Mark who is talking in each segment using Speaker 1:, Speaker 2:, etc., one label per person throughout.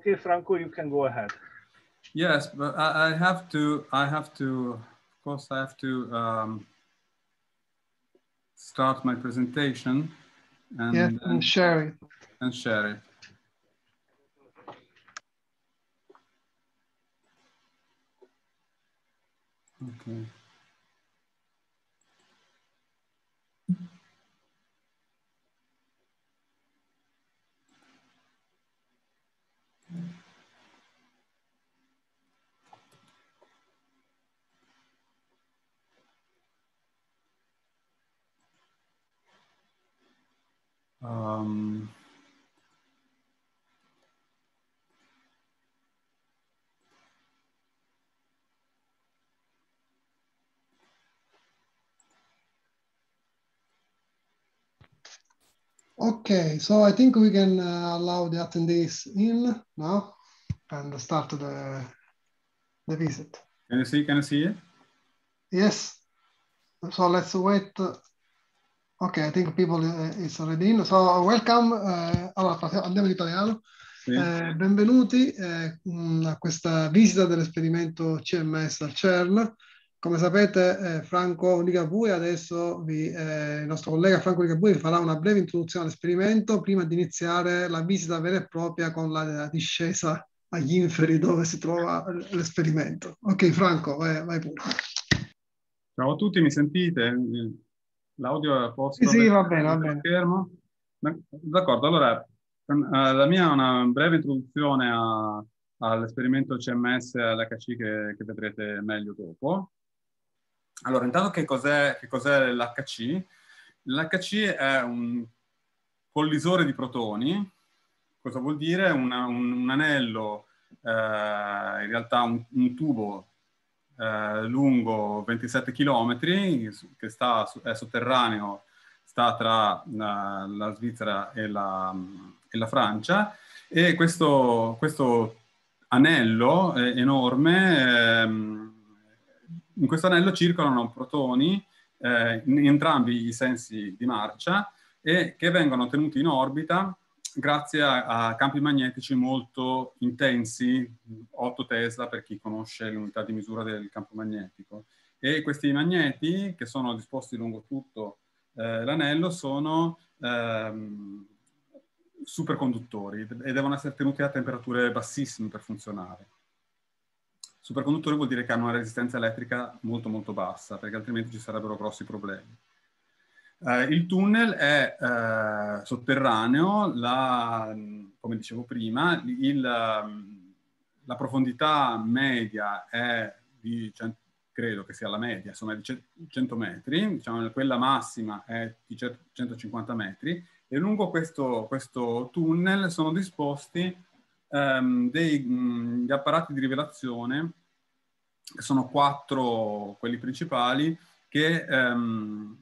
Speaker 1: Okay, Franco, you can go ahead. Yes, but I, I have to, I have to, of course, I have to um, start my presentation and, and, and share it. And share it. Okay. Um,
Speaker 2: Okay, so I think we can uh, allow the attendees in now and start the, the visit.
Speaker 1: Can you see, can you see it?
Speaker 2: Yes, so let's wait uh, Ok, I think people uh, eh, is already in. So uh, welcome. Uh, allora, andiamo in italiano. Sì. Eh, benvenuti eh, mm, a questa visita dell'esperimento CMS al CERN. Come sapete, eh, Franco Ligabue, adesso vi, eh, il nostro collega Franco Ligabue vi farà una breve introduzione all'esperimento prima di iniziare la visita vera e propria con la, la discesa agli inferi
Speaker 1: dove si trova
Speaker 2: l'esperimento. Ok, Franco, vai, vai pure.
Speaker 1: Ciao a tutti, mi sentite? L'audio è a posto? Sì, sì va bene, va bene. Schermo? D'accordo, allora ehm, eh, la mia è una breve introduzione a, all'esperimento CMS e all'HC che, che, vedrete meglio dopo. Allora, intanto che cos'è, che cos'è l'HC? L'HC è un collisore di protoni, cosa vuol dire? Una, un, un, anello, eh, in realtà un, un tubo eh, lungo 27 km, che sta, è sotterraneo, sta tra la, eh, la Svizzera e la, e la, Francia, e questo, questo anello enorme, ehm, in questo anello circolano protoni eh, in entrambi i sensi di marcia e che vengono tenuti in orbita grazie a, a campi magnetici molto intensi, 8 Tesla per chi conosce l'unità di misura del campo magnetico. E questi magneti, che sono disposti lungo tutto eh, l'anello, sono ehm, superconduttori e devono essere tenuti a temperature bassissime per funzionare. Superconduttori vuol dire che hanno una resistenza elettrica molto molto bassa, perché altrimenti ci sarebbero grossi problemi. Eh, il tunnel è eh, sotterraneo, la, come dicevo prima, il, la profondità media è di, credo che sia la media, insomma di 100 metri, diciamo quella massima è di 150 metri, e lungo questo, questo tunnel sono disposti ehm, dei, mh, gli apparati di rivelazione, che sono quattro quelli principali, che ehm,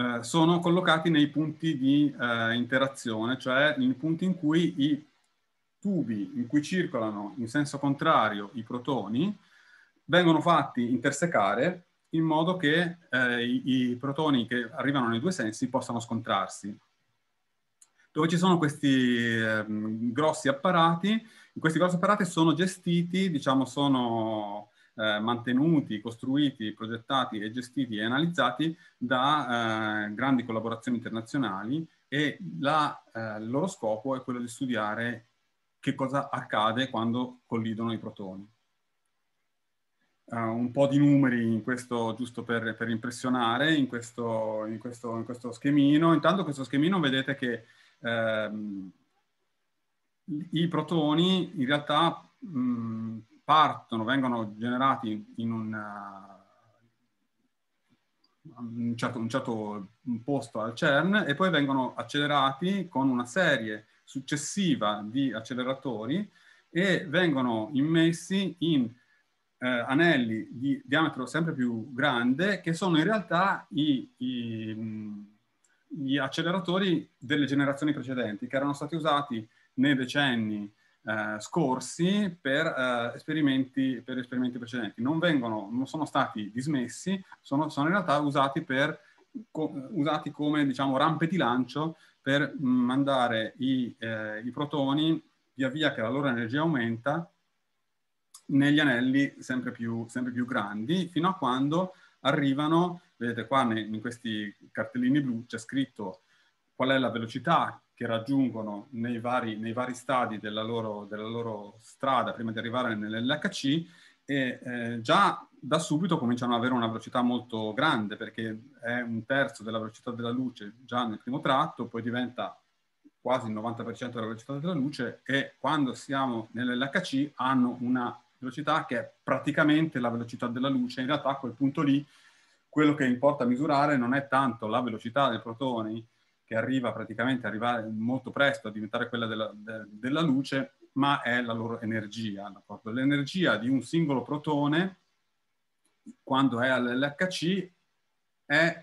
Speaker 1: eh, sono collocati nei punti di eh, interazione, cioè nei punti in cui i tubi in cui circolano in senso contrario i protoni vengono fatti intersecare in modo che eh, i, i, protoni che arrivano nei due sensi possano scontrarsi. Dove ci sono questi eh, grossi apparati, questi grossi apparati sono gestiti, diciamo, sono eh, mantenuti, costruiti, progettati e gestiti e analizzati da eh, grandi collaborazioni internazionali e la, eh, il loro scopo è quello di studiare che cosa accade quando collidono i protoni. Uh, un po' di numeri in questo, giusto per, per impressionare in questo, in, questo, in questo, schemino. Intanto questo schemino vedete che ehm, i protoni in realtà mh, partono, vengono generati in una, eh, un, certo, un certo posto al CERN e poi vengono accelerati con una serie successiva di acceleratori e vengono immessi in eh, anelli di diametro sempre più grande che sono in realtà i, i, gli acceleratori delle generazioni precedenti che erano stati usati nei decenni eh, scorsi per, eh, esperimenti, per, esperimenti, precedenti. Non, vengono, non sono stati dismessi, sono, sono in realtà usati, per, co, usati come diciamo, rampe di lancio per mandare i, eh, i, protoni via via che la loro energia aumenta negli anelli sempre più, sempre più grandi fino a quando arrivano, vedete qua in questi cartellini blu c'è scritto qual è la velocità che raggiungono nei vari, nei vari stadi della loro, della loro, strada prima di arrivare nell'LHC e eh, già da subito cominciano ad avere una velocità molto grande perché è un terzo della velocità della luce già nel primo tratto, poi diventa quasi il 90% della velocità della luce e quando siamo nell'LHC hanno una velocità che è praticamente la velocità della luce. In realtà a quel punto lì quello che importa misurare non è tanto la velocità dei protoni, che arriva praticamente arriva molto presto a diventare quella della, de, della luce, ma è la loro energia. D'accordo? L'energia di un singolo protone, quando è all'LHC, è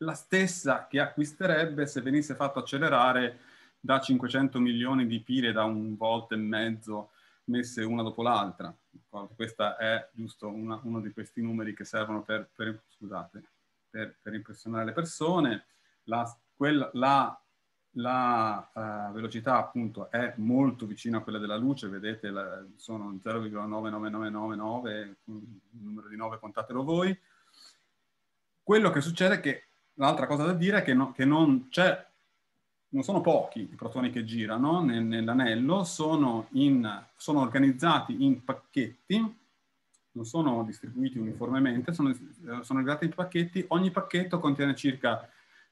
Speaker 1: la stessa che acquisterebbe se venisse fatto accelerare da 500 milioni di pile da un volta e mezzo messe una dopo l'altra. D'accordo? Questo è giusto una, uno di questi numeri che servono per, per, scusate, per, per impressionare le persone. La quella, la, la uh, velocità appunto è molto vicina a quella della luce, vedete la, sono 0,99999, il numero di 9 contatelo voi. Quello che succede è che l'altra cosa da dire è che, no, che non c'è non sono pochi i protoni che girano nell'anello, sono, sono, organizzati in pacchetti, non sono distribuiti uniformemente, sono, eh, sono, organizzati in pacchetti, ogni pacchetto contiene circa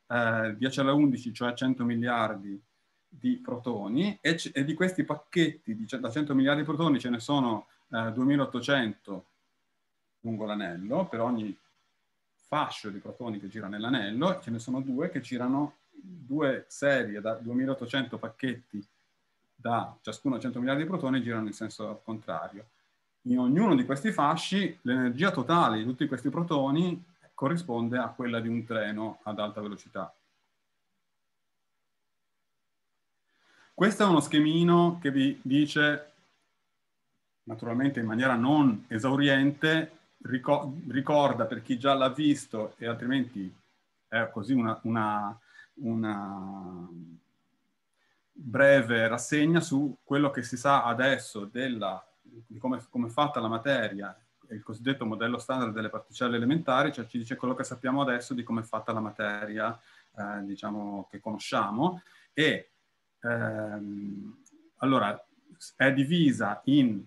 Speaker 1: eh, 10 alla 11, cioè 100 miliardi di protoni, e, c- e di questi pacchetti di, da 100 miliardi di protoni ce ne sono eh, 2800 lungo l'anello, per ogni fascio di protoni che gira nell'anello, ce ne sono due che girano due serie da 2800 pacchetti da ciascuno 100 miliardi di protoni girano in senso contrario. In ognuno di questi fasci l'energia totale di tutti questi protoni corrisponde a quella di un treno ad alta velocità. Questo è uno schemino che vi dice, naturalmente in maniera non esauriente, ricorda per chi già l'ha visto e altrimenti è così una, una, una breve rassegna su quello che si sa adesso della, di come, come è fatta la materia il cosiddetto modello standard delle particelle elementari, cioè ci dice quello che sappiamo adesso di come è fatta la materia, eh, diciamo, che conosciamo. E ehm, allora è divisa in...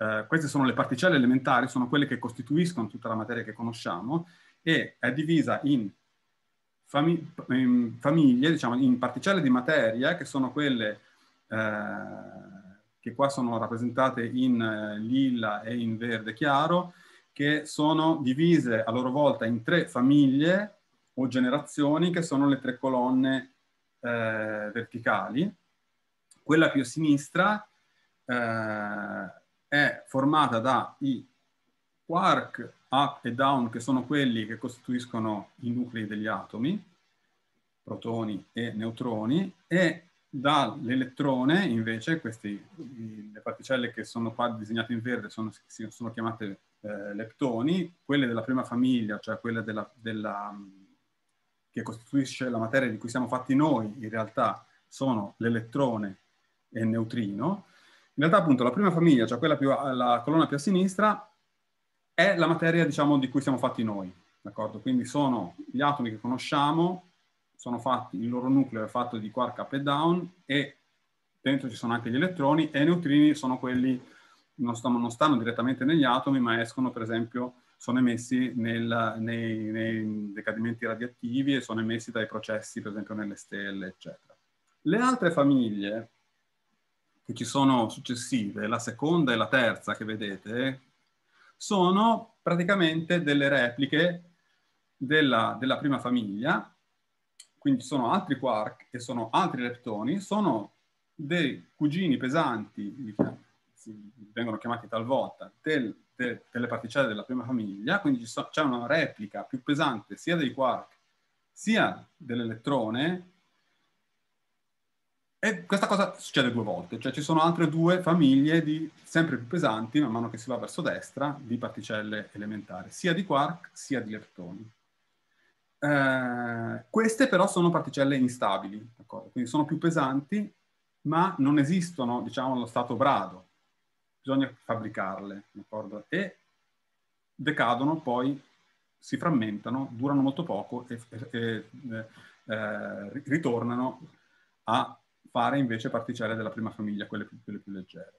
Speaker 1: Eh, queste sono le particelle elementari, sono quelle che costituiscono tutta la materia che conosciamo, e è divisa in famiglie, diciamo, in particelle di materia, che sono quelle eh, che qua sono rappresentate in eh, lilla e in verde chiaro, che sono divise a loro volta in tre famiglie o generazioni che sono le tre colonne eh, verticali. Quella più a sinistra eh, è formata dai quark up e down, che sono quelli che costituiscono i nuclei degli atomi, protoni e neutroni, e Dall'elettrone invece, queste mm, le particelle che sono qua disegnate in verde sono, sono chiamate eh, leptoni, quelle della prima famiglia, cioè quella della, della, mm, che costituisce la materia di cui siamo fatti noi, in realtà sono l'elettrone e il neutrino. In realtà appunto la prima famiglia, cioè quella più, la colonna più a sinistra, è la materia diciamo, di cui siamo fatti noi, d'accordo? Quindi sono gli atomi che conosciamo sono fatti, il loro nucleo è fatto di quark up e down e dentro ci sono anche gli elettroni e i neutrini sono quelli non stanno, non stanno direttamente negli atomi ma escono per esempio sono emessi nel, nei, nei, decadimenti radioattivi e sono emessi dai processi per esempio nelle stelle eccetera. Le altre famiglie che ci sono successive, la seconda e la terza che vedete, sono praticamente delle repliche della, della prima famiglia quindi ci sono altri quark e sono altri leptoni, sono dei cugini pesanti, diciamo, vengono chiamati talvolta, del, de, delle particelle della prima famiglia, quindi c'è una replica più pesante sia dei quark sia dell'elettrone e questa cosa succede due volte, cioè ci sono altre due famiglie di, sempre più pesanti man mano che si va verso destra di particelle elementari, sia di quark sia di leptoni. Eh, queste però sono particelle instabili, quindi sono più pesanti, ma non esistono, diciamo, allo stato brado. Bisogna fabbricarle, d'accordo? E decadono, poi si frammentano, durano molto poco e, e eh, eh, ritornano a fare invece particelle della prima famiglia, quelle più, quelle più leggere.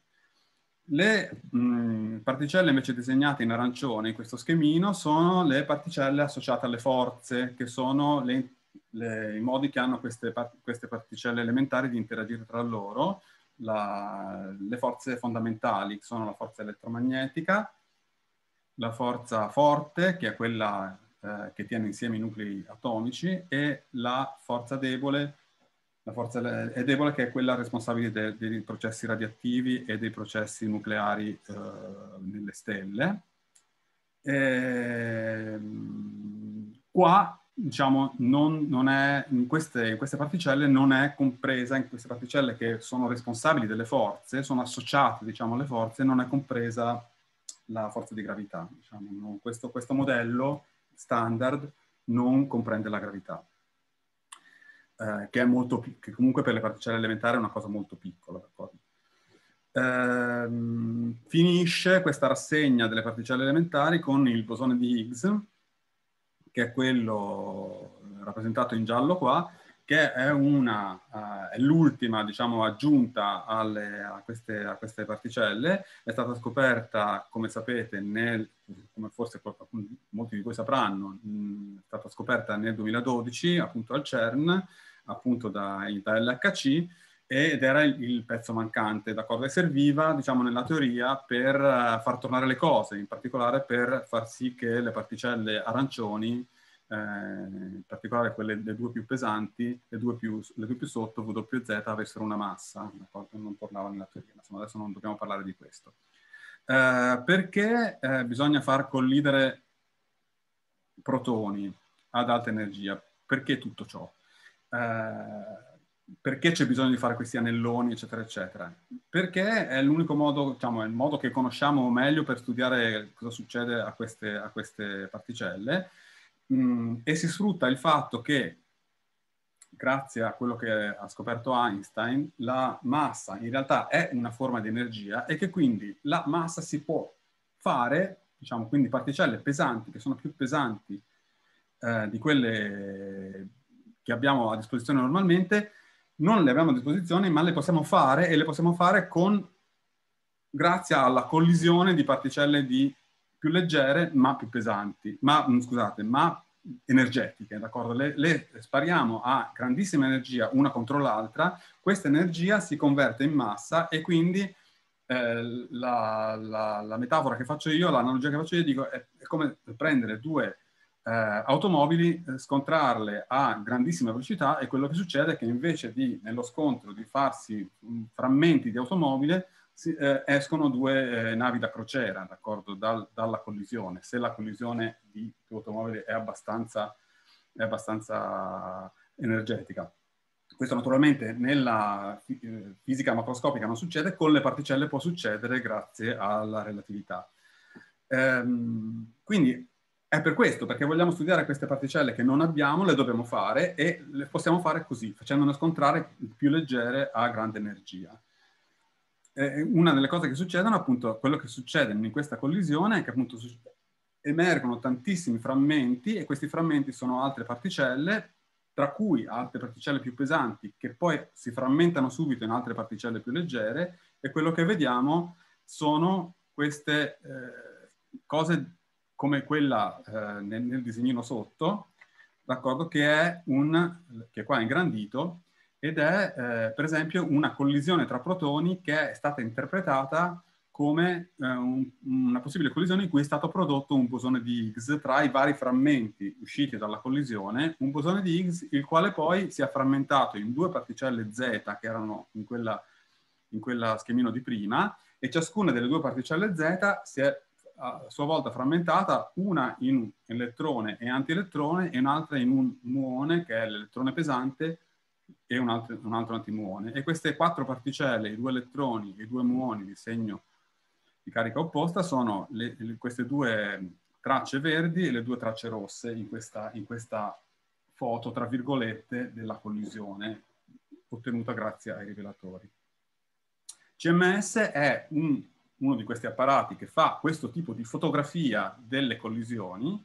Speaker 1: Le mh, particelle invece disegnate in arancione in questo schemino sono le particelle associate alle forze, che sono le, le, i modi che hanno queste, queste, particelle elementari di interagire tra loro, la, le forze fondamentali, che sono la forza elettromagnetica, la forza forte, che è quella eh, che tiene insieme i nuclei atomici, e la forza debole, la forza è debole che è quella responsabile de, dei processi radioattivi e dei processi nucleari eh, nelle stelle. E, ehm, qua, diciamo, non, non è, in queste, in queste particelle non è compresa, in queste particelle che sono responsabili delle forze, sono associate, diciamo, alle forze, non è compresa la forza di gravità. Diciamo. Questo, questo modello standard non comprende la gravità. Eh, che, è molto, che comunque per le particelle elementari è una cosa molto piccola. Ehm, finisce questa rassegna delle particelle elementari con il bosone di Higgs, che è quello eh, rappresentato in giallo qua, che è, una, eh, l'ultima diciamo, aggiunta alle, a, queste, a, queste, particelle, è stata scoperta, come sapete, nel, come forse molti di voi sapranno, mh, è stata scoperta nel 2012 appunto al CERN, appunto da, dall'HC ed era il, il, pezzo mancante, d'accordo? E serviva, diciamo, nella teoria per eh, far tornare le cose, in particolare per far sì che le particelle arancioni, eh, in particolare quelle le due più pesanti, le due più, le due più sotto, WZ, avessero una massa, d'accordo? Non tornava nella teoria, insomma adesso non dobbiamo parlare di questo. Uh, perché uh, bisogna far collidere protoni ad alta energia? Perché tutto ciò? Eh, perché c'è bisogno di fare questi anelloni, eccetera, eccetera? Perché è l'unico modo, diciamo, è il modo che conosciamo meglio per studiare cosa succede a queste, a queste particelle mm, e si sfrutta il fatto che grazie a quello che ha scoperto Einstein, la massa in realtà è una forma di energia e che quindi la massa si può fare, diciamo, quindi particelle pesanti, che sono più pesanti eh, di quelle che abbiamo a disposizione normalmente, non le abbiamo a disposizione, ma le possiamo fare e le possiamo fare con, grazie alla collisione di particelle di più leggere, ma più pesanti, ma, mm, scusate, ma energetiche, d'accordo? Le, le spariamo a grandissima energia una contro l'altra, questa energia si converte in massa e quindi eh, la, la, la, metafora che faccio io, l'analogia che faccio io, dico, è, è come prendere due eh, automobili eh, scontrarle a grandissima velocità e quello che succede è che invece di, nello scontro di farsi mh, mm, frammenti di automobile si, eh, escono due eh, navi da crociera Dal, dalla collisione. Se la collisione di più automobili è abbastanza, è abbastanza energetica. Questo naturalmente nella eh, fisica macroscopica non succede, con le particelle può succedere grazie alla relatività. Ehm, quindi è per questo, perché vogliamo studiare queste particelle che non abbiamo, le dobbiamo fare e le possiamo fare così, facendone scontrare più leggere a grande energia. E una delle cose che succedono, appunto, quello che succede in questa collisione è che appunto emergono tantissimi frammenti e questi frammenti sono altre particelle, tra cui altre particelle più pesanti che poi si frammentano subito in altre particelle più leggere e quello che vediamo sono queste eh, cose come quella eh, nel, nel, disegnino sotto, d'accordo, che è un, che qua è ingrandito, ed è eh, per esempio una collisione tra protoni che è stata interpretata come eh, un, una possibile collisione in cui è stato prodotto un bosone di Higgs tra i vari frammenti usciti dalla collisione, un bosone di Higgs il quale poi si è frammentato in due particelle Z che erano in quella, in quella schemino di prima e ciascuna delle due particelle Z si è a sua volta frammentata, una in un elettrone e antielettrone e un'altra in un muone, che è l'elettrone pesante, e un altro, un altro antimuone. E queste quattro particelle, i due elettroni e i due muoni di segno di carica opposta, sono le, le, queste due tracce verdi e le due tracce rosse in questa, in questa foto, tra virgolette, della collisione ottenuta grazie ai rivelatori. CMS è un uno di questi apparati che fa questo tipo di fotografia delle collisioni,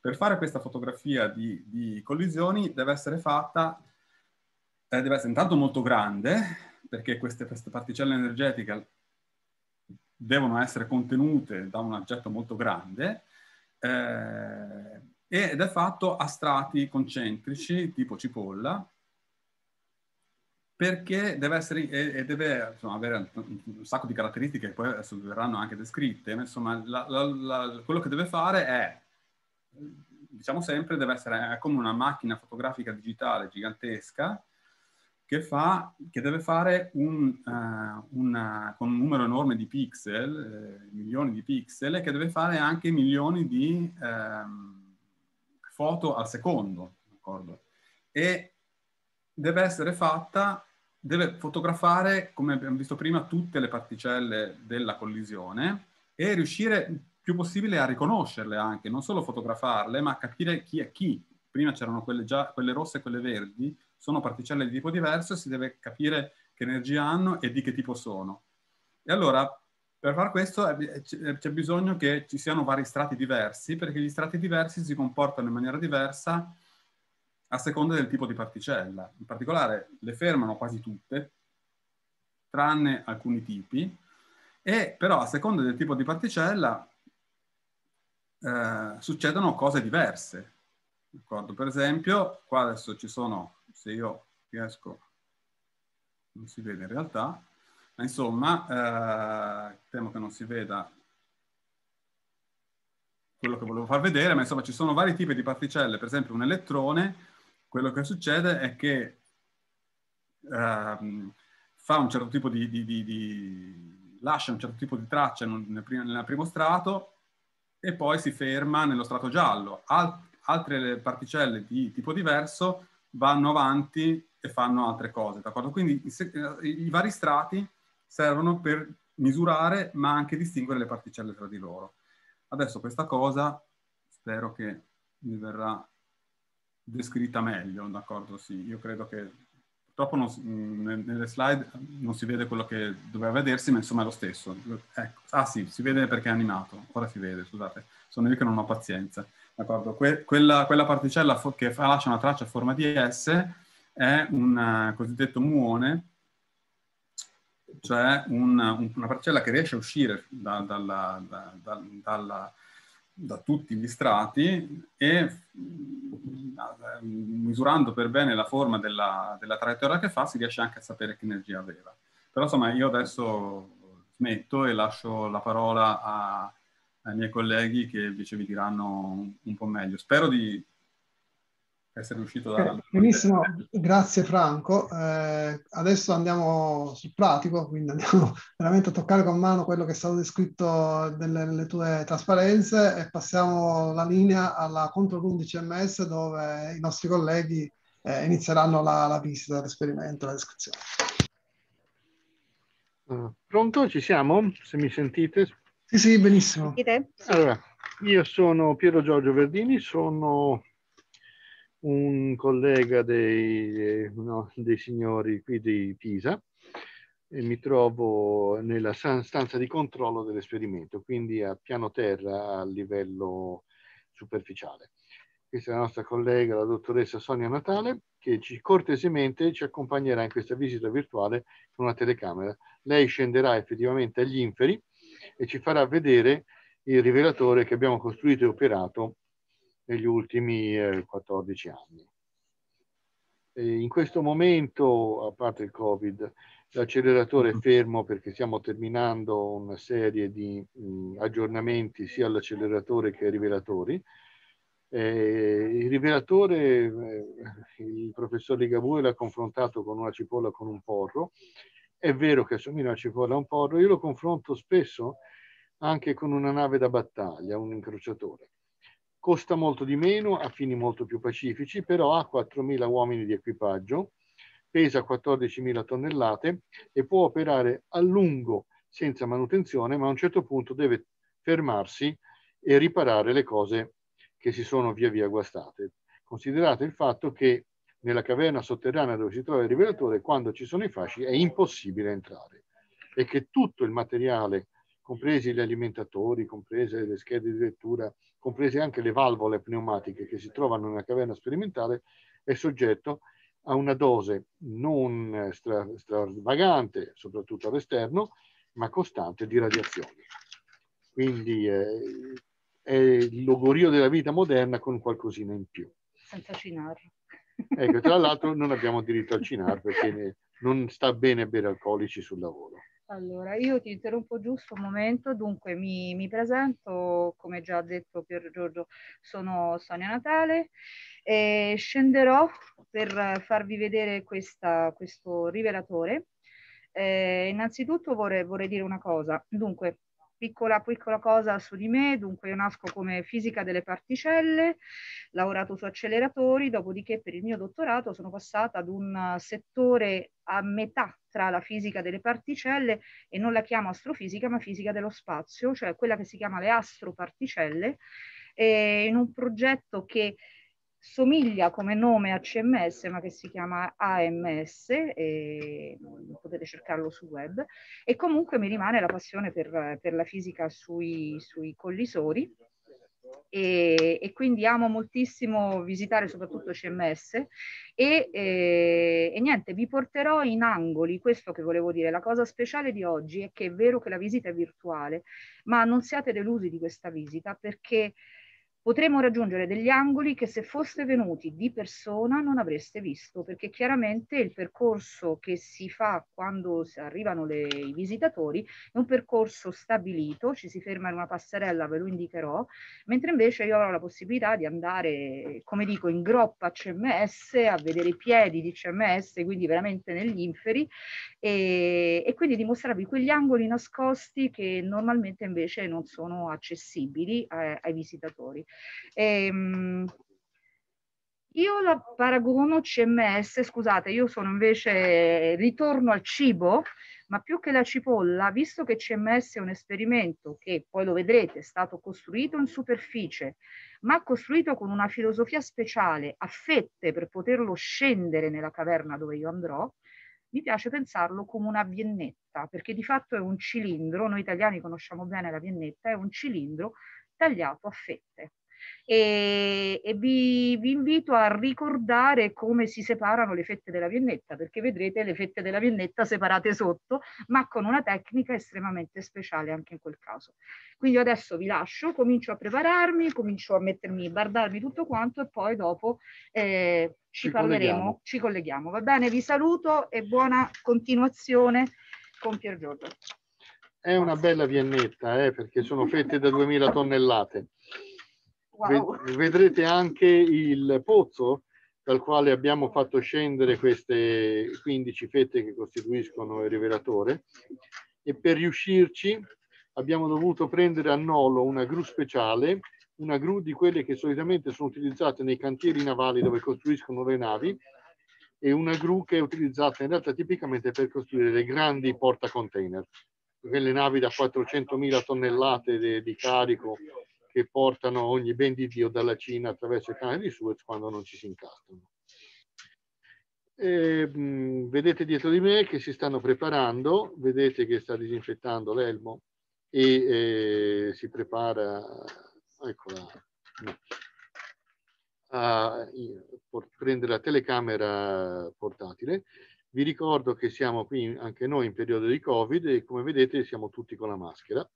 Speaker 1: per fare questa fotografia di, di collisioni deve essere fatta, eh, deve essere intanto molto grande, perché queste, queste particelle energetiche devono essere contenute da un oggetto molto grande, eh, ed è fatto a strati concentrici tipo cipolla perché deve, essere, e, e deve insomma, avere un sacco di caratteristiche che poi verranno anche descritte, ma insomma la, la, la, quello che deve fare è, diciamo sempre, deve essere come una macchina fotografica digitale gigantesca che, fa, che deve fare un, uh, eh, una, con un numero enorme di pixel, eh, milioni di pixel, e che deve fare anche milioni di ehm, foto al secondo, d'accordo? E deve essere fatta deve fotografare, come abbiamo visto prima, tutte le particelle della collisione e riuscire il più possibile a riconoscerle anche, non solo fotografarle, ma capire chi è chi. Prima c'erano quelle, già, quelle rosse e quelle verdi, sono particelle di tipo diverso e si deve capire che energia hanno e di che tipo sono. E allora, per far questo eh, eh, eh, c'è bisogno che ci siano vari strati diversi, perché gli strati diversi si comportano in maniera diversa a seconda del tipo di particella. In particolare le fermano quasi tutte, tranne alcuni tipi, e però a seconda del tipo di particella eh, succedono cose diverse. Per esempio, qua adesso ci sono, se io riesco, non si vede in realtà, ma insomma, eh, temo che non si veda quello che volevo far vedere, ma insomma ci sono vari tipi di particelle, per esempio un elettrone quello che succede è che um, fa un certo tipo di, di, di, di, lascia un certo tipo di traccia nel, primo, nel primo strato e poi si ferma nello strato giallo. Al, altre particelle di tipo diverso vanno avanti e fanno altre cose. D'accordo? Quindi i, eh, i vari strati servono per misurare ma anche distinguere le particelle tra di loro. Adesso questa cosa spero che mi verrà descritta meglio, d'accordo? Sì, io credo che purtroppo non, mm, nelle slide non si vede quello che doveva vedersi, ma insomma è lo stesso. Ecco. Ah sì, si vede perché è animato, ora si vede, scusate, sono io che non ho pazienza. D'accordo? Que quella, quella, particella che fa, lascia una traccia a forma di S è un eh, cosiddetto muone, cioè un, un, una particella che riesce a uscire da, dalla, da, da, dalla da tutti gli strati e mm, misurando per bene la forma della, della traiettoria che fa si riesce anche a sapere che energia aveva. Però insomma io adesso smetto e lascio la parola a, ai miei colleghi che invece vi diranno un, un po' meglio. Spero di essere uscito eh, da...
Speaker 2: benissimo, grazie Franco. Eh, adesso andiamo sul pratico, quindi andiamo veramente a toccare con mano quello che è stato descritto nelle, tue trasparenze e passiamo la linea alla Control 11 MS dove i nostri colleghi eh, inizieranno la, la visita, l'esperimento, la descrizione. Ah, pronto? Ci siamo? Se mi sentite? Sì, sì, benissimo.
Speaker 3: Allora, io sono Piero Giorgio Verdini, sono un collega dei, no, dei signori qui di Pisa e mi trovo nella stanza di controllo dell'esperimento, quindi a piano terra a livello superficiale. Questa è la nostra collega, la dottoressa Sonia Natale, che ci, cortesemente ci accompagnerà in questa visita virtuale con una telecamera. Lei scenderà effettivamente agli inferi e ci farà vedere il rivelatore che abbiamo costruito e operato negli ultimi eh, 14 anni. E in questo momento, a parte il Covid, l'acceleratore è mm. fermo perché stiamo terminando una serie di mh, mm, aggiornamenti sia all'acceleratore che ai rivelatori. Eh, il rivelatore, eh, il professor Ligabue l'ha confrontato con una cipolla con un porro. È vero che assomiglia a una cipolla a un porro, io lo confronto spesso anche con una nave da battaglia, un incrociatore costa molto di meno a fini molto più pacifici, però ha 4.000 uomini di equipaggio, pesa 14.000 tonnellate e può operare a lungo senza manutenzione, ma a un certo punto deve fermarsi e riparare le cose che si sono via via guastate. Considerate il fatto che nella caverna sotterranea dove si trova il rivelatore, quando ci sono i fasci, è impossibile entrare e che tutto il materiale, compresi gli alimentatori, comprese le schede di lettura, comprese anche le valvole pneumatiche che si trovano nella caverna sperimentale, è soggetto a una dose non stra- stravagante, soprattutto all'esterno, ma costante di radiazioni. Quindi eh, è il logorio della vita moderna con qualcosina in più.
Speaker 4: Senza cinar.
Speaker 3: Ecco, tra l'altro non abbiamo diritto al cinar perché non sta bene bere alcolici sul lavoro.
Speaker 4: Allora, io ti interrompo giusto un momento, dunque mi, mi presento, come già ha detto Pier Giorgio, sono Sonia Natale e scenderò per farvi vedere questa, questo rivelatore. Eh, innanzitutto vorrei, vorrei dire una cosa, dunque piccola piccola cosa su di me, dunque io nasco come fisica delle particelle, lavorato su acceleratori, dopodiché per il mio dottorato sono passata ad un settore a metà tra la fisica delle particelle e non la chiamo astrofisica ma fisica dello spazio, cioè quella che si chiama le astroparticelle, eh, in un progetto che somiglia come nome a CMS ma che si chiama AMS, e potete cercarlo sul web, e comunque mi rimane la passione per, per la fisica sui, sui collisori e, e, quindi amo moltissimo visitare soprattutto CMS e, e, e, niente, vi porterò in angoli, questo che volevo dire, la cosa speciale di oggi è che è vero che la visita è virtuale, ma non siate delusi di questa visita perché potremo raggiungere degli angoli che se foste venuti di persona non avreste visto, perché chiaramente il percorso che si fa quando arrivano le, i visitatori è un percorso stabilito, ci si ferma in una passerella, ve lo indicherò, mentre invece io avrò la possibilità di andare, come dico, in groppa a CMS, a vedere i piedi di CMS, quindi veramente negli inferi, e, e quindi dimostrarvi quegli angoli nascosti che normalmente invece non sono accessibili eh, ai visitatori. Ehm, io la paragono CMS, scusate, io sono invece, ritorno al cibo, ma più che la cipolla, visto che CMS è un esperimento che poi lo vedrete, è stato costruito in superficie, ma costruito con una filosofia speciale a fette per poterlo scendere nella caverna dove io andrò, mi piace pensarlo come una viennetta, perché di fatto è un cilindro, noi italiani conosciamo bene la viennetta, è un cilindro tagliato a fette e, e vi, vi, invito a ricordare come si separano le fette della viennetta, perché vedrete le fette della viennetta separate sotto, ma con una tecnica estremamente speciale anche in quel caso. Quindi adesso vi lascio, comincio a prepararmi, comincio a mettermi, a bardarmi tutto quanto e poi dopo eh, ci, ci parleremo, colleghiamo. ci colleghiamo. Va bene, vi saluto e buona continuazione con Pier Giorgio.
Speaker 3: È una bella viennetta, eh, perché sono fette da 2000 tonnellate. Wow. Vedrete anche il pozzo dal quale abbiamo fatto scendere queste 15 fette che costituiscono il rivelatore e per riuscirci abbiamo dovuto prendere a nolo una gru speciale, una gru di quelle che solitamente sono utilizzate nei cantieri navali dove costruiscono le navi e una gru che è utilizzata in realtà tipicamente per costruire le grandi porta container, quelle navi da 400.000 tonnellate di carico che portano ogni ben di Dio dalla Cina attraverso il canale di Suez quando non ci si incastrano. E, mh, vedete dietro di me che si stanno preparando, vedete che sta disinfettando l'elmo e eh, si prepara, eccola, a prendere la telecamera portatile. Vi ricordo che siamo qui anche noi in periodo di Covid e come vedete siamo tutti con la maschera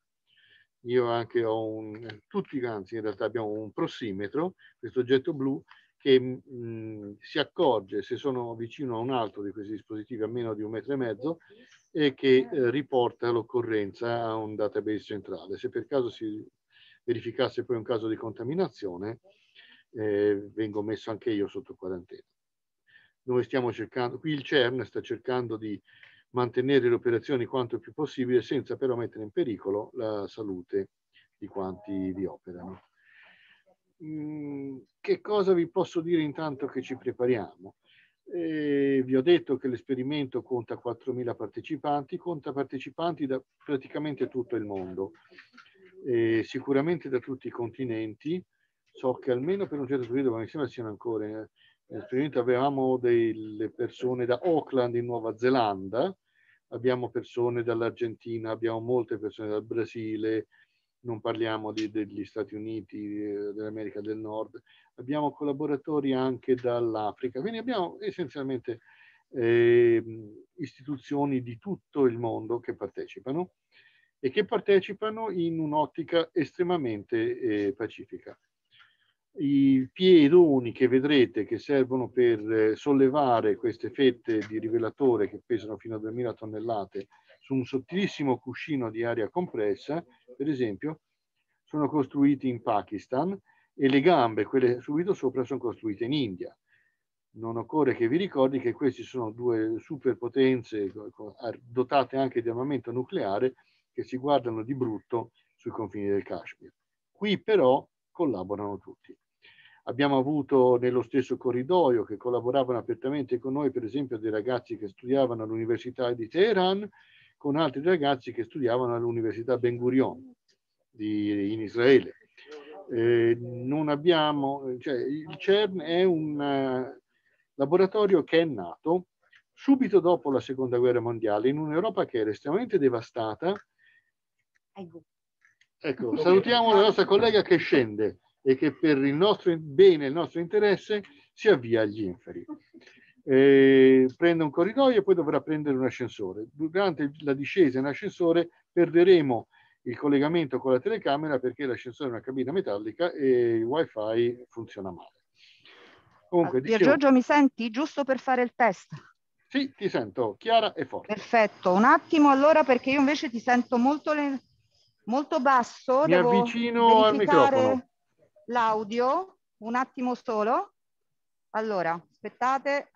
Speaker 3: io anche ho un, tutti anzi in realtà abbiamo un prossimetro, questo oggetto blu, che mh, mm, si accorge se sono vicino a un altro di questi dispositivi a meno di un metro e mezzo e che eh, riporta l'occorrenza a un database centrale. Se per caso si verificasse poi un caso di contaminazione, eh, vengo messo anche io sotto quarantena. Noi stiamo cercando, qui il CERN sta cercando di mantenere le operazioni quanto più possibile senza però mettere in pericolo la salute di quanti vi operano. Mm, che cosa vi posso dire intanto che ci prepariamo? Eh, vi ho detto che l'esperimento conta 4.000 partecipanti, conta partecipanti da praticamente tutto il mondo, eh, sicuramente da tutti i continenti, so che almeno per un certo periodo, ma mi sembra siano ancora eh, Stati Uniti avevamo delle persone da Auckland in Nuova Zelanda, abbiamo persone dall'Argentina, abbiamo molte persone dal Brasile, non parliamo di, degli Stati Uniti, eh, dell'America del Nord, abbiamo collaboratori anche dall'Africa, quindi abbiamo essenzialmente eh, istituzioni di tutto il mondo che partecipano e che partecipano in un'ottica estremamente eh, pacifica i piedoni che vedrete che servono per eh, sollevare queste fette di rivelatore che pesano fino a 2000 tonnellate su un sottilissimo cuscino di aria compressa, per esempio, sono costruiti in Pakistan e le gambe, quelle subito sopra, sono costruite in India. Non occorre che vi ricordi che queste sono due superpotenze dotate anche di armamento nucleare che si guardano di brutto sui confini del Kashmir. Qui però collaborano tutti. Abbiamo avuto nello stesso corridoio che collaboravano apertamente con noi, per esempio, dei ragazzi che studiavano all'Università di Teheran con altri ragazzi che studiavano all'Università Ben Gurion di, in Israele. Eh, non abbiamo, cioè, il CERN è un eh, laboratorio che è nato subito dopo la seconda guerra mondiale in un'Europa che era estremamente devastata. Ecco, ecco salutiamo la nostra collega che scende e che per il nostro bene, e il nostro interesse, si avvia agli inferi. Eh, prende un corridoio e poi dovrà prendere un ascensore. Durante la discesa in ascensore perderemo il collegamento con la telecamera perché l'ascensore è una cabina metallica e il wifi funziona male.
Speaker 4: Comunque, ah, Pier dicevo... Giorgio, mi senti giusto per fare il test?
Speaker 3: Sì, ti sento chiara e
Speaker 4: forte. Perfetto, un attimo allora perché io invece ti sento molto, le... molto basso. Mi Devo avvicino verificare... al microfono l'audio, un attimo solo. Allora, aspettate,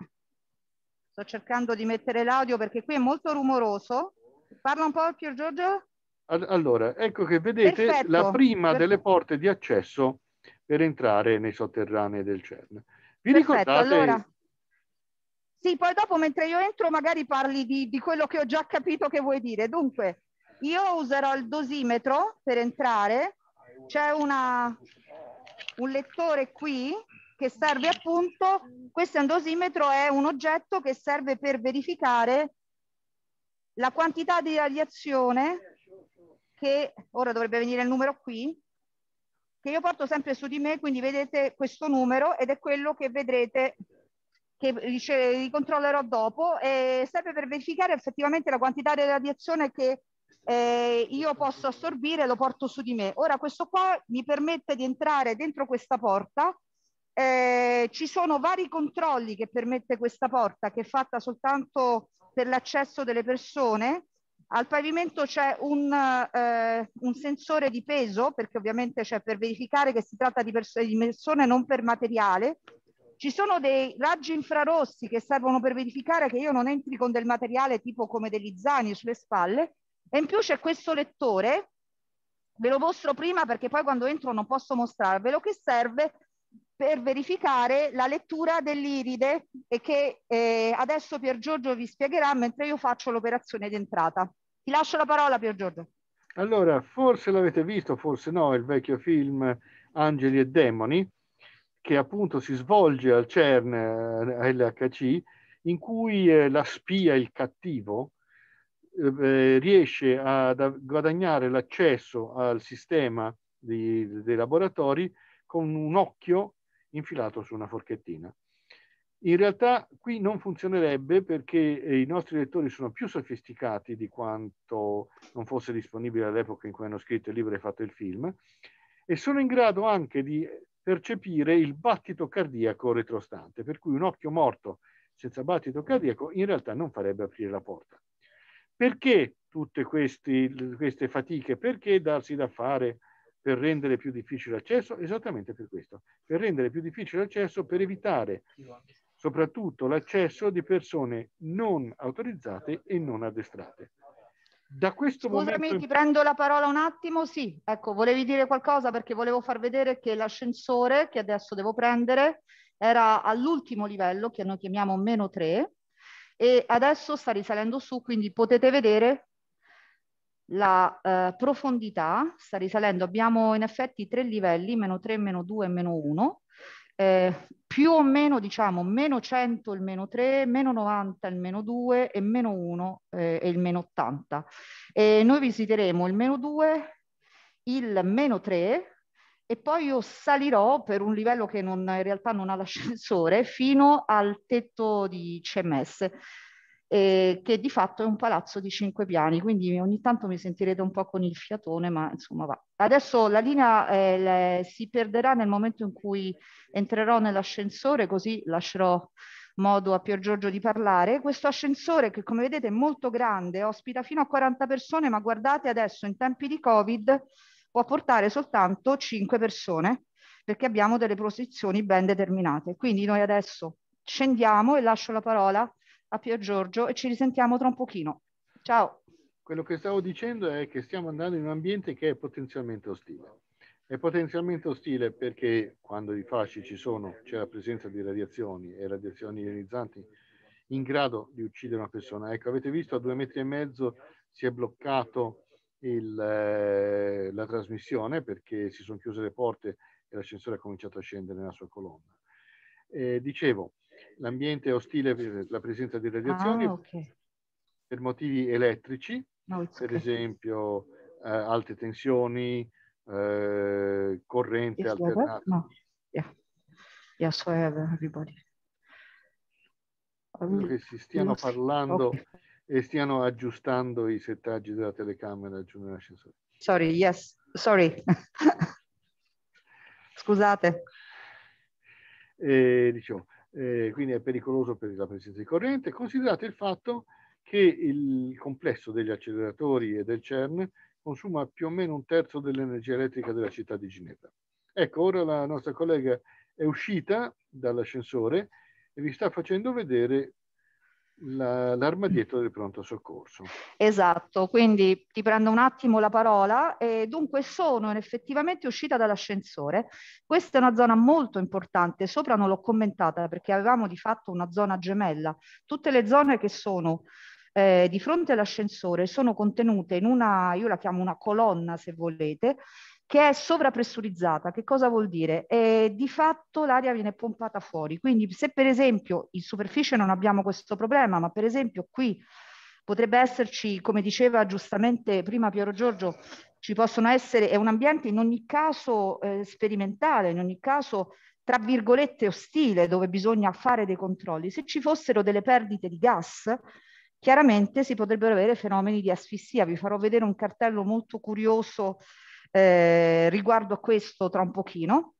Speaker 4: sto cercando di mettere l'audio perché qui è molto rumoroso. Parla un po' Pier Giorgio.
Speaker 3: Allora, ecco che vedete Perfetto. la prima Perfetto. delle porte di accesso per entrare nei sotterranei del CERN.
Speaker 2: Vi
Speaker 4: Perfetto, ricordate? Allora... Sì, poi dopo mentre io entro magari parli di, di quello che ho già capito che vuoi dire. Dunque, io userò il dosimetro per entrare. C'è una, un lettore qui che serve appunto, questo è un dosimetro, è un oggetto che serve per verificare la quantità di radiazione che, ora dovrebbe venire il numero qui, che io porto sempre su di me, quindi vedete questo numero ed è quello che vedrete che ricontrollerò dopo e serve per verificare effettivamente la quantità di radiazione che eh, io posso assorbire, lo porto su di me. Ora questo qua mi permette di entrare dentro questa porta, eh, ci sono vari controlli che permette questa porta, che è fatta soltanto per l'accesso delle persone. Al pavimento c'è un, eh, un, sensore di peso, perché ovviamente c'è cioè, per verificare che si tratta di, pers di persone non per materiale, ci sono dei raggi infrarossi che servono per verificare che io non entri con del materiale tipo come degli zaini sulle spalle e in più c'è questo lettore, ve lo mostro prima perché poi quando entro non posso mostrarvelo, che serve per verificare la lettura dell'iride e che eh, adesso Pier Giorgio vi spiegherà mentre io faccio l'operazione d'entrata. Ti lascio la parola Pier Giorgio.
Speaker 3: Allora, forse l'avete visto, forse no, il vecchio film Angeli e Demoni, che appunto si svolge al CERN, all'HC, eh, in cui eh, la spia, il cattivo, eh, eh, riesce a, a guadagnare l'accesso al sistema di, dei laboratori con un occhio infilato su una forchettina. In realtà qui non funzionerebbe perché eh, i nostri lettori sono più sofisticati di quanto non fosse disponibile all'epoca in cui hanno scritto il libro e fatto il film e sono in grado anche di percepire il battito cardiaco retrostante, per cui un occhio morto senza battito cardiaco in realtà non farebbe aprire la porta. Perché tutte questi, queste fatiche? Perché darsi da fare per rendere più difficile l'accesso? Esattamente per questo, per rendere più difficile l'accesso, per evitare soprattutto l'accesso di persone non autorizzate e non addestrate. Da questo Scusami, momento... ti
Speaker 4: prendo la parola un attimo. Sì, ecco, volevi dire qualcosa perché volevo far vedere che l'ascensore che adesso devo prendere era all'ultimo livello, che noi chiamiamo meno 3, e adesso sta risalendo su, quindi potete vedere la eh, profondità, sta risalendo, abbiamo in effetti tre livelli, meno 3, meno 2 e meno 1, eh, più o meno diciamo meno 100 il meno 3, meno 90 il meno 2 e meno 1 eh, e il meno 80. E noi visiteremo il meno 2, il meno 3, e poi io salirò per un livello che non, in realtà non ha l'ascensore fino al tetto di CMS. Eh, che di fatto è un palazzo di cinque piani, quindi ogni tanto mi sentirete un po' con il fiatone, ma insomma va. Adesso la linea eh, le, si perderà nel momento in cui entrerò nell'ascensore, così lascerò modo a Pier Giorgio di parlare. Questo ascensore che come vedete è molto grande, ospita fino a 40 persone, ma guardate adesso in tempi di Covid può portare soltanto 5 persone perché abbiamo delle posizioni ben determinate. Quindi noi adesso scendiamo e lascio la parola a Pier Giorgio e ci risentiamo tra un pochino. Ciao.
Speaker 3: Quello che stavo dicendo è che stiamo andando in un ambiente che è potenzialmente ostile. È potenzialmente ostile perché quando i fasci ci sono c'è la presenza di radiazioni e radiazioni ionizzanti in grado di uccidere una persona. Ecco, avete visto a due metri e mezzo si è bloccato il, eh, la trasmissione perché si sono chiuse le porte e l'ascensore ha cominciato a scendere nella sua colonna. Eh, dicevo, l'ambiente è ostile per la presenza di radiazioni ah, okay. per motivi elettrici, no, per okay. esempio eh, alte tensioni, eh, corrente alternata.
Speaker 4: No. Yeah. Yes, I have everybody. Credo che si stiano parlando okay
Speaker 3: e stiano aggiustando i settaggi della telecamera giù nell'ascensore.
Speaker 4: Sorry, yes, sorry. Scusate.
Speaker 3: Eh, diciamo, eh, quindi è pericoloso per la presenza di corrente. Considerate il fatto che il complesso degli acceleratori e del CERN consuma più o meno un terzo dell'energia elettrica della città di Ginevra. Ecco, ora la nostra collega è uscita dall'ascensore e vi sta facendo vedere l'armadietto del pronto
Speaker 4: soccorso. Esatto, quindi ti prendo un attimo la parola. E dunque sono effettivamente uscita dall'ascensore. Questa è una zona molto importante, sopra non l'ho commentata perché avevamo di fatto una zona gemella. Tutte le zone che sono eh, di fronte all'ascensore sono contenute in una, io la chiamo una colonna se volete, che è sovrapressurizzata. Che cosa vuol dire? Eh, di fatto l'aria viene pompata fuori, quindi se per esempio in superficie non abbiamo questo problema, ma per esempio qui potrebbe esserci, come diceva giustamente prima Piero Giorgio, ci possono essere, è un ambiente in ogni caso eh, sperimentale, in ogni caso tra virgolette ostile, dove bisogna fare dei controlli. Se ci fossero delle perdite di gas, chiaramente si potrebbero avere fenomeni di asfissia. Vi farò vedere un cartello molto curioso eh, riguardo a questo tra un pochino.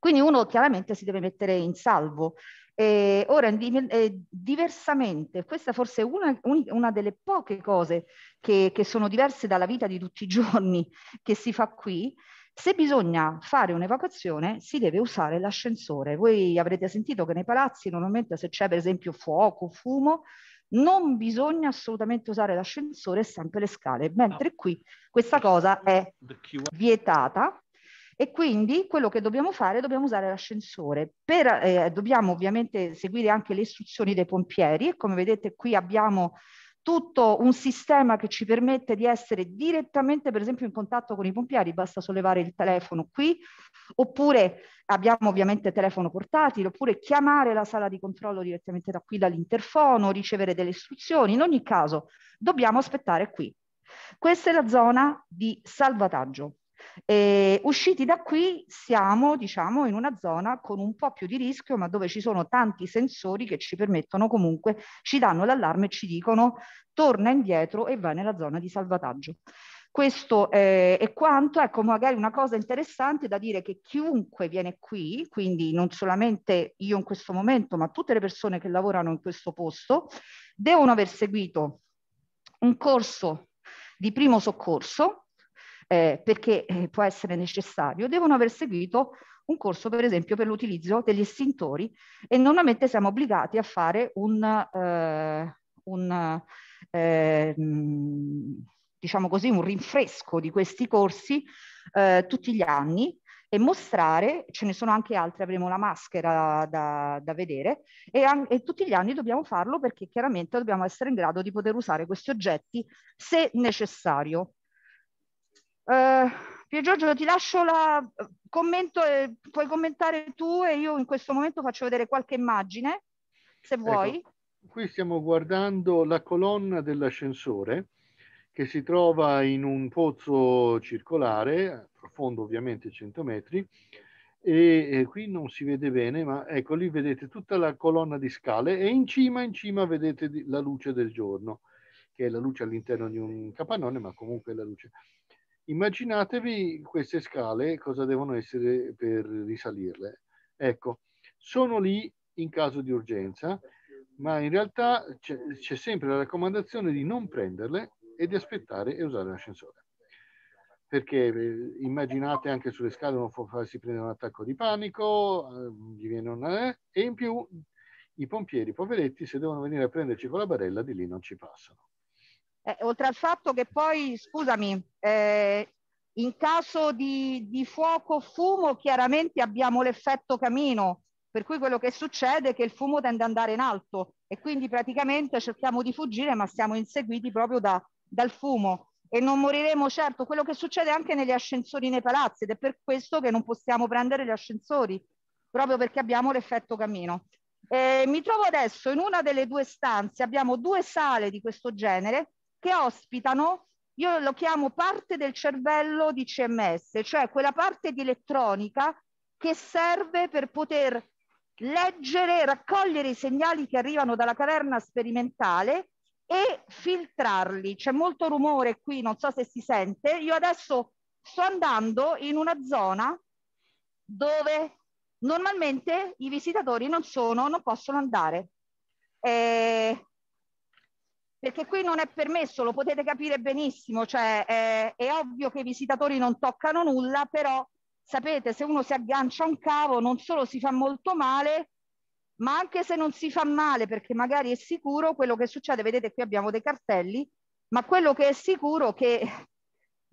Speaker 4: Quindi uno chiaramente si deve mettere in salvo. Eh, ora, eh, diversamente, questa forse è una, una delle poche cose che, che sono diverse dalla vita di tutti i giorni che si fa qui, se bisogna fare un'evacuazione si deve usare l'ascensore. Voi avrete sentito che nei palazzi normalmente se c'è per esempio fuoco, fumo, non bisogna assolutamente usare l'ascensore e sempre le scale, mentre qui questa cosa è vietata e quindi quello che dobbiamo fare è dobbiamo usare l'ascensore. eh, dobbiamo ovviamente seguire anche le istruzioni dei pompieri e come vedete qui abbiamo tutto un sistema che ci permette di essere direttamente, per esempio, in contatto con i pompieri, basta sollevare il telefono qui, oppure abbiamo ovviamente telefono portatile, oppure chiamare la sala di controllo direttamente da qui dall'interfono, ricevere delle istruzioni, in ogni caso dobbiamo aspettare qui. Questa è la zona di salvataggio. E usciti da qui siamo diciamo, in una zona con un po' più di rischio, ma dove ci sono tanti sensori che ci permettono comunque, ci danno l'allarme e ci dicono torna indietro e vai nella zona di salvataggio. Questo è, eh, è quanto, ecco magari una cosa interessante da dire che chiunque viene qui, quindi non solamente io in questo momento, ma tutte le persone che lavorano in questo posto, devono aver seguito un corso di primo soccorso eh, perché eh, può essere necessario, devono aver seguito un corso per esempio per l'utilizzo degli estintori e normalmente siamo obbligati a fare un, eh, un, eh, mm, diciamo così, un rinfresco di questi corsi eh, tutti gli anni e mostrare, ce ne sono anche altri, avremo la maschera da, da vedere, e, e, tutti gli anni dobbiamo farlo perché chiaramente dobbiamo essere in grado di poter usare questi oggetti se necessario. Eh, Pier Giorgio, ti lascio la commento, eh, puoi commentare tu e io in questo momento faccio vedere qualche immagine, se ecco, vuoi. Ecco,
Speaker 3: qui stiamo guardando la colonna dell'ascensore che si trova in un pozzo circolare, profondo ovviamente 100 metri, e, e qui non si vede bene, ma ecco lì vedete tutta la colonna di scale e in cima, in cima vedete la luce del giorno, che è la luce all'interno di un capannone, ma comunque è la luce immaginatevi queste scale cosa devono essere per risalirle. Ecco, sono lì in caso di urgenza, ma in realtà c'è sempre la raccomandazione di non prenderle e di aspettare e usare l'ascensore. Perché eh, immaginate anche sulle scale uno può farsi prendere un attacco di panico, eh, gli viene una... Eh, e in più i pompieri, poveretti, se devono venire a prenderci con la barella, di lì non ci passano.
Speaker 4: Eh, oltre al fatto che poi, scusami, eh, in caso di, di fuoco fumo chiaramente abbiamo l'effetto camino, per cui quello che succede è che il fumo tende ad andare in alto e quindi praticamente cerchiamo di fuggire ma siamo inseguiti proprio da, dal fumo e non moriremo certo quello che succede anche negli ascensori nei palazzi ed è per questo che non possiamo prendere gli ascensori proprio perché abbiamo l'effetto camino. Eh, mi trovo adesso in una delle due stanze, abbiamo due sale di questo genere che ospitano, io lo chiamo parte del cervello di CMS, cioè quella parte di elettronica che serve per poter leggere, raccogliere i segnali che arrivano dalla caverna sperimentale e filtrarli. C'è molto rumore qui, non so se si sente. Io adesso sto andando in una zona dove normalmente i visitatori non sono, non possono andare. Eh, perché qui non è permesso, lo potete capire benissimo, cioè eh, è ovvio che i visitatori non toccano nulla, però sapete se uno si aggancia a un cavo non solo si fa molto male, ma anche se non si fa male perché magari è sicuro quello che succede, vedete qui abbiamo dei cartelli, ma quello che è sicuro è che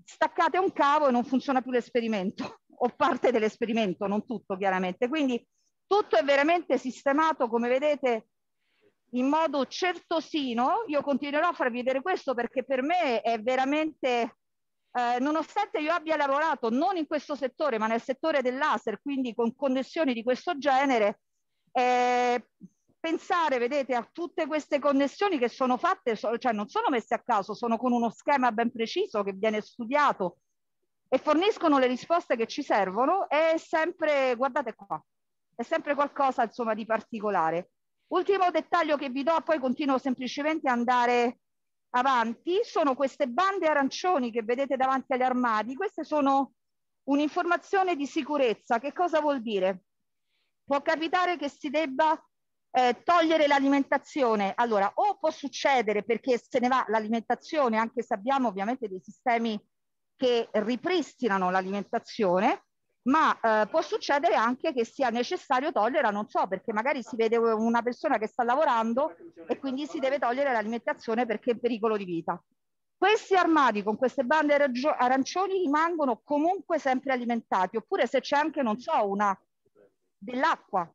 Speaker 4: staccate un cavo e non funziona più l'esperimento o parte dell'esperimento, non tutto chiaramente. Quindi tutto è veramente sistemato, come vedete, in modo certosino, io continuerò a farvi vedere questo perché per me è veramente, eh, nonostante io abbia lavorato non in questo settore ma nel settore del laser, quindi con connessioni di questo genere, eh, pensare, vedete, a tutte queste connessioni che sono fatte, so, cioè non sono messe a caso, sono con uno schema ben preciso che viene studiato e forniscono le risposte che ci servono, è sempre, guardate qua, è sempre qualcosa insomma di particolare. Ultimo dettaglio che vi do, poi continuo semplicemente ad andare avanti, sono queste bande arancioni che vedete davanti agli armadi. Queste sono un'informazione di sicurezza. Che cosa vuol dire? Può capitare che si debba eh, togliere l'alimentazione. Allora, o può succedere perché se ne va l'alimentazione, anche se abbiamo ovviamente dei sistemi che ripristinano l'alimentazione, ma eh, può succedere anche che sia necessario togliere, non so, perché magari si vede una persona che sta lavorando e quindi si deve togliere l'alimentazione perché è in pericolo di vita. Questi armadi con queste bande arancioni rimangono comunque sempre alimentati, oppure se c'è anche, non so, una dell'acqua.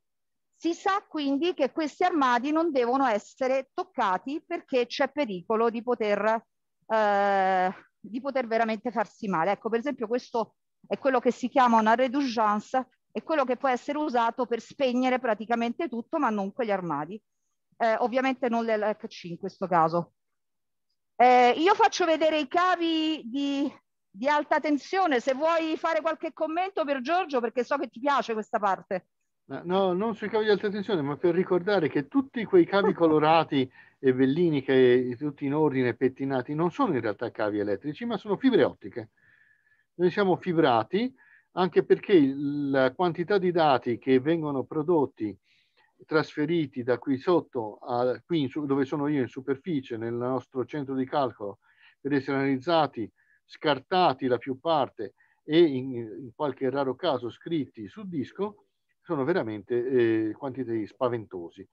Speaker 4: Si sa quindi che questi armadi non devono essere toccati perché c'è pericolo di poter, eh, di poter veramente farsi male. Ecco, per esempio, questo è quello che si chiama una reducence, è quello che può essere usato per spegnere praticamente tutto, ma non quegli armadi. Eh, ovviamente non l'LHC in questo caso. Eh, io faccio vedere i cavi di, di alta tensione, se vuoi fare qualche commento per Giorgio, perché so che ti piace questa parte. Eh, no, non sui cavi di alta
Speaker 3: tensione, ma per ricordare che tutti quei cavi colorati e bellini che tutti in ordine pettinati non sono in realtà cavi elettrici, ma sono fibre ottiche noi siamo fibrati anche perché la quantità di dati che vengono prodotti, trasferiti da qui sotto, a, qui in, dove sono io in superficie, nel nostro centro di calcolo, per essere analizzati, scartati la più parte e in, in qualche raro caso scritti su disco, sono veramente eh, quantitativi spaventosi.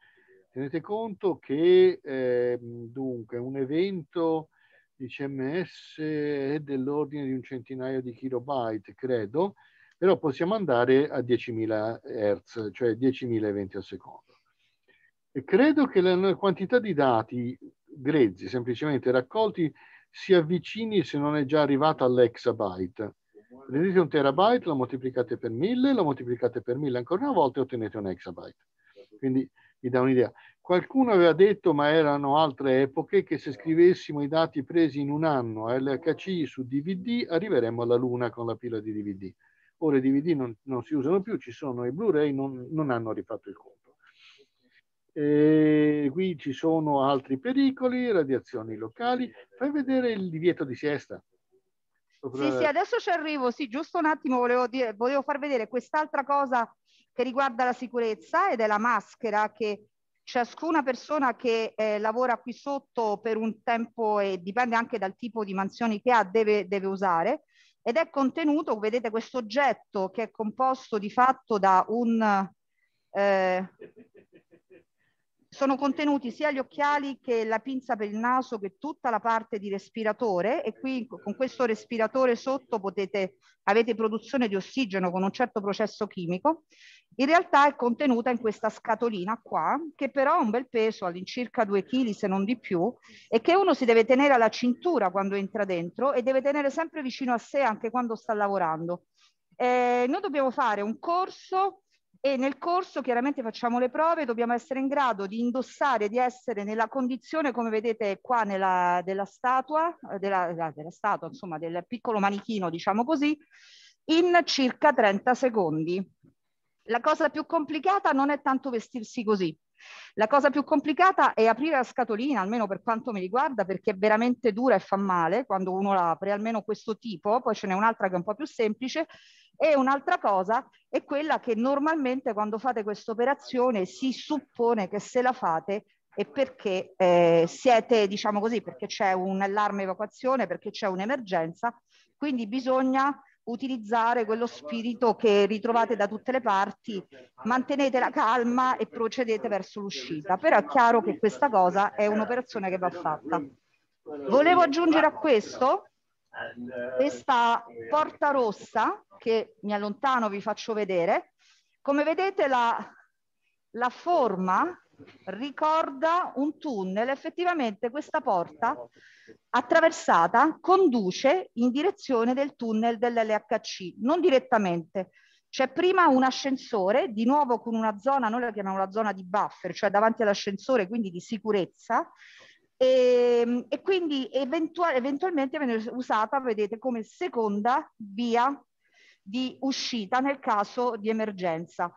Speaker 3: Tenete conto che eh, dunque un evento di CMS è dell'ordine di un centinaio di kilobyte, credo, però possiamo andare a 10.000 Hz, cioè 10.000 eventi al secondo. E credo che la quantità di dati grezzi, semplicemente raccolti, si avvicini, se non è già arrivata, all'exabyte. Prendete un terabyte, lo moltiplicate per 1000, lo moltiplicate per 1000 ancora una volta e ottenete un exabyte. Quindi vi dà un'idea. Qualcuno aveva detto, ma erano altre epoche, che se scrivessimo i dati presi in un anno a LHC su DVD arriveremmo alla Luna con la pila di DVD. Ora i DVD non, non si usano più, ci sono i Blu-ray, non, non hanno rifatto il conto. E qui ci sono altri pericoli, radiazioni locali. Fai vedere il divieto di siesta. Sì, sì,
Speaker 4: adesso ci arrivo. Sì, giusto un attimo, volevo, dire, volevo far vedere quest'altra cosa che riguarda la sicurezza ed è la maschera che Ciascuna persona che eh, lavora qui sotto per un tempo e dipende anche dal tipo di mansioni che ha deve, deve usare ed è contenuto, vedete questo oggetto che è composto di fatto da un... Eh, sono contenuti sia gli occhiali che la pinza per il naso che tutta la parte di respiratore e qui con questo respiratore sotto potete, avete produzione di ossigeno con un certo processo chimico in realtà è contenuta in questa scatolina qua, che però ha un bel peso, all'incirca 2 kg se non di più, e che uno si deve tenere alla cintura quando entra dentro e deve tenere sempre vicino a sé anche quando sta lavorando. Eh, noi dobbiamo fare un corso e nel corso chiaramente facciamo le prove, dobbiamo essere in grado di indossare, di essere nella condizione, come vedete qua nella, della statua, eh, della, della statua, insomma del piccolo manichino, diciamo così, in circa 30 secondi. La cosa più complicata non è tanto vestirsi così. La cosa più complicata è aprire la scatolina, almeno per quanto mi riguarda, perché è veramente dura e fa male quando uno la apre, almeno questo tipo, poi ce n'è un'altra che è un po' più semplice. E un'altra cosa è quella che normalmente quando fate questa operazione si suppone che se la fate è perché eh, siete, diciamo così, perché c'è un allarme evacuazione, perché c'è un'emergenza, quindi bisogna utilizzare quello spirito che ritrovate da tutte le parti, mantenete la calma e procedete verso l'uscita, però è chiaro che questa cosa è un'operazione che va fatta. Volevo aggiungere a questo questa porta rossa che mi allontano vi faccio vedere. Come vedete la, la forma ricorda un tunnel, effettivamente questa porta attraversata conduce in direzione del tunnel dell'LHC, non direttamente. C'è prima un ascensore, di nuovo con una zona, noi la chiamiamo la zona di buffer, cioè davanti all'ascensore, quindi di sicurezza, e, ehm, e quindi eventual, eventualmente viene usata, vedete, come seconda via di uscita nel caso di emergenza.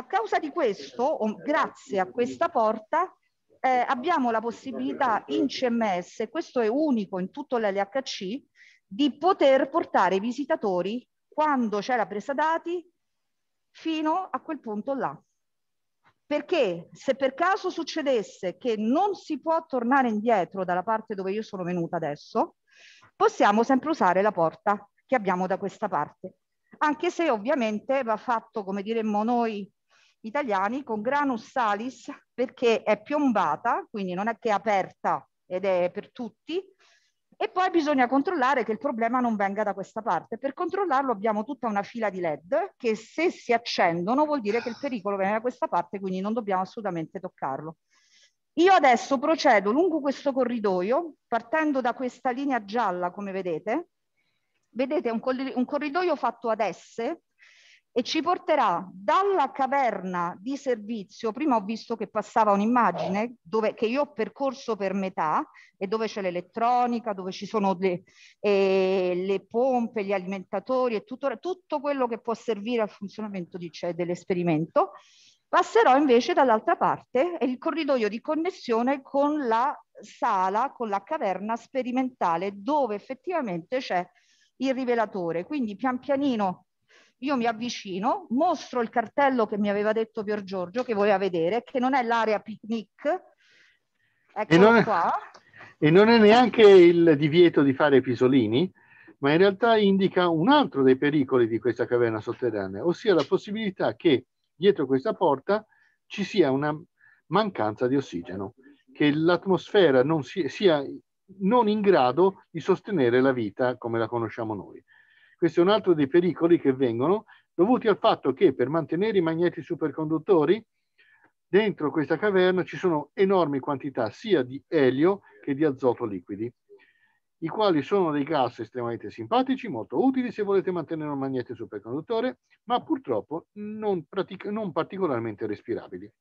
Speaker 4: A causa di questo, o grazie a questa porta, eh, abbiamo la possibilità in CMS, questo è unico in tutto l'LHC, di poter portare i visitatori quando c'è la presa dati fino a quel punto là. Perché se per caso succedesse che non si può tornare indietro dalla parte dove io sono venuta adesso, possiamo sempre usare la porta che abbiamo da questa parte. Anche se ovviamente va fatto, come diremmo noi, italiani con Granus Salis perché è piombata, quindi non è che è aperta ed è per tutti, e poi bisogna controllare che il problema non venga da questa parte. Per controllarlo abbiamo tutta una fila di LED che se si accendono vuol dire che il pericolo viene da questa parte, quindi non dobbiamo assolutamente toccarlo. Io adesso procedo lungo questo corridoio, partendo da questa linea gialla, come vedete. Vedete un, corridoio fatto ad S, e ci porterà dalla caverna di servizio, prima ho visto che passava un'immagine che io ho percorso per metà e dove c'è l'elettronica, dove ci sono le, eh, le pompe, gli alimentatori e tutto, tutto, quello che può servire al funzionamento cioè, dell'esperimento, passerò invece dall'altra parte è il corridoio di connessione con la sala, con la caverna sperimentale dove effettivamente c'è il rivelatore. Quindi pian pianino io mi avvicino, mostro il cartello che mi aveva detto Pier Giorgio, che voleva vedere, che non è l'area picnic, eccolo e è, qua.
Speaker 3: E non è neanche il divieto di fare pisolini, ma in realtà indica un altro dei pericoli di questa caverna sotterranea, ossia la possibilità che dietro questa porta ci sia una mancanza di ossigeno, che l'atmosfera non sia, sia non in grado di sostenere la vita come la conosciamo noi. Questo è un altro dei pericoli che vengono dovuti al fatto che per mantenere i magneti superconduttori dentro questa caverna ci sono enormi quantità sia di elio che di azoto liquidi, i quali sono dei gas estremamente simpatici, molto utili se volete mantenere un magnete superconduttore, ma purtroppo non, non particolarmente respirabili.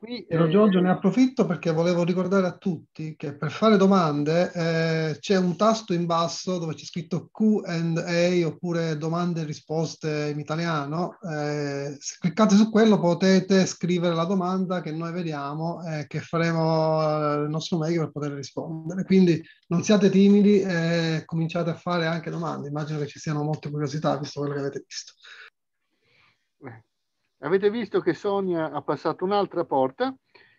Speaker 2: Qui, eh... Giorgio, ne approfitto perché volevo ricordare a tutti che per fare domande eh, c'è un tasto in basso dove c'è scritto QA oppure domande e risposte in italiano. Eh, se cliccate su quello potete scrivere la domanda che noi vediamo e che faremo il nostro meglio per poter rispondere. Quindi non siate timidi e cominciate a fare anche domande. Immagino che ci siano molte curiosità visto quello che avete visto. Avete visto
Speaker 3: che Sonia ha passato un'altra porta.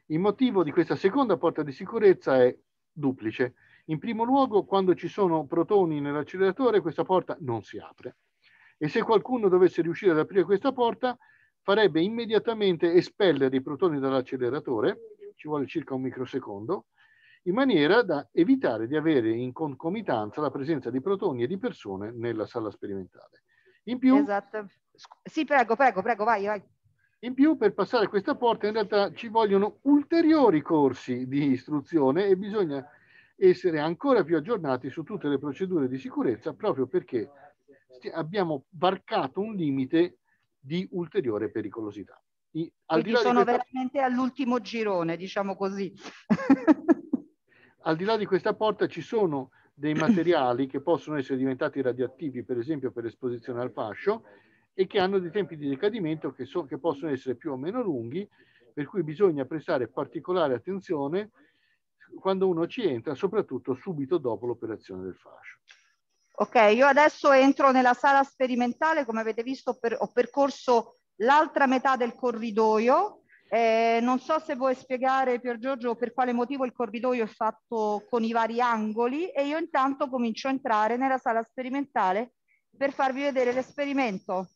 Speaker 3: Il motivo di questa seconda porta di sicurezza è duplice. In primo luogo, quando ci sono protoni nell'acceleratore, questa porta non si apre. E se qualcuno dovesse riuscire ad aprire questa porta, farebbe immediatamente espellere i protoni dall'acceleratore, ci vuole circa un microsecondo, in maniera da evitare di avere in concomitanza la presenza di protoni e di persone nella sala sperimentale.
Speaker 4: In più, esatto. Sì, prego, prego, prego, vai, vai. In
Speaker 3: più, per passare questa porta, in realtà ci vogliono ulteriori corsi di istruzione e bisogna essere ancora più aggiornati su tutte le procedure di sicurezza proprio perché abbiamo varcato un limite di ulteriore pericolosità. I, Quindi sono questa...
Speaker 4: veramente all'ultimo girone, diciamo così.
Speaker 3: al di là di questa porta ci sono dei materiali che possono essere diventati radioattivi, per esempio per esposizione al fascio, e che hanno dei tempi di decadimento che, so, che possono essere più o meno lunghi, per cui bisogna prestare particolare attenzione quando uno ci entra, soprattutto subito dopo l'operazione del fascio.
Speaker 4: Ok, io adesso entro nella sala sperimentale, come avete visto per, ho percorso l'altra metà del corridoio. Eh, non so se vuoi spiegare Pier Giorgio per quale motivo il corridoio è fatto con i vari angoli e io intanto comincio a entrare nella sala sperimentale per farvi vedere l'esperimento.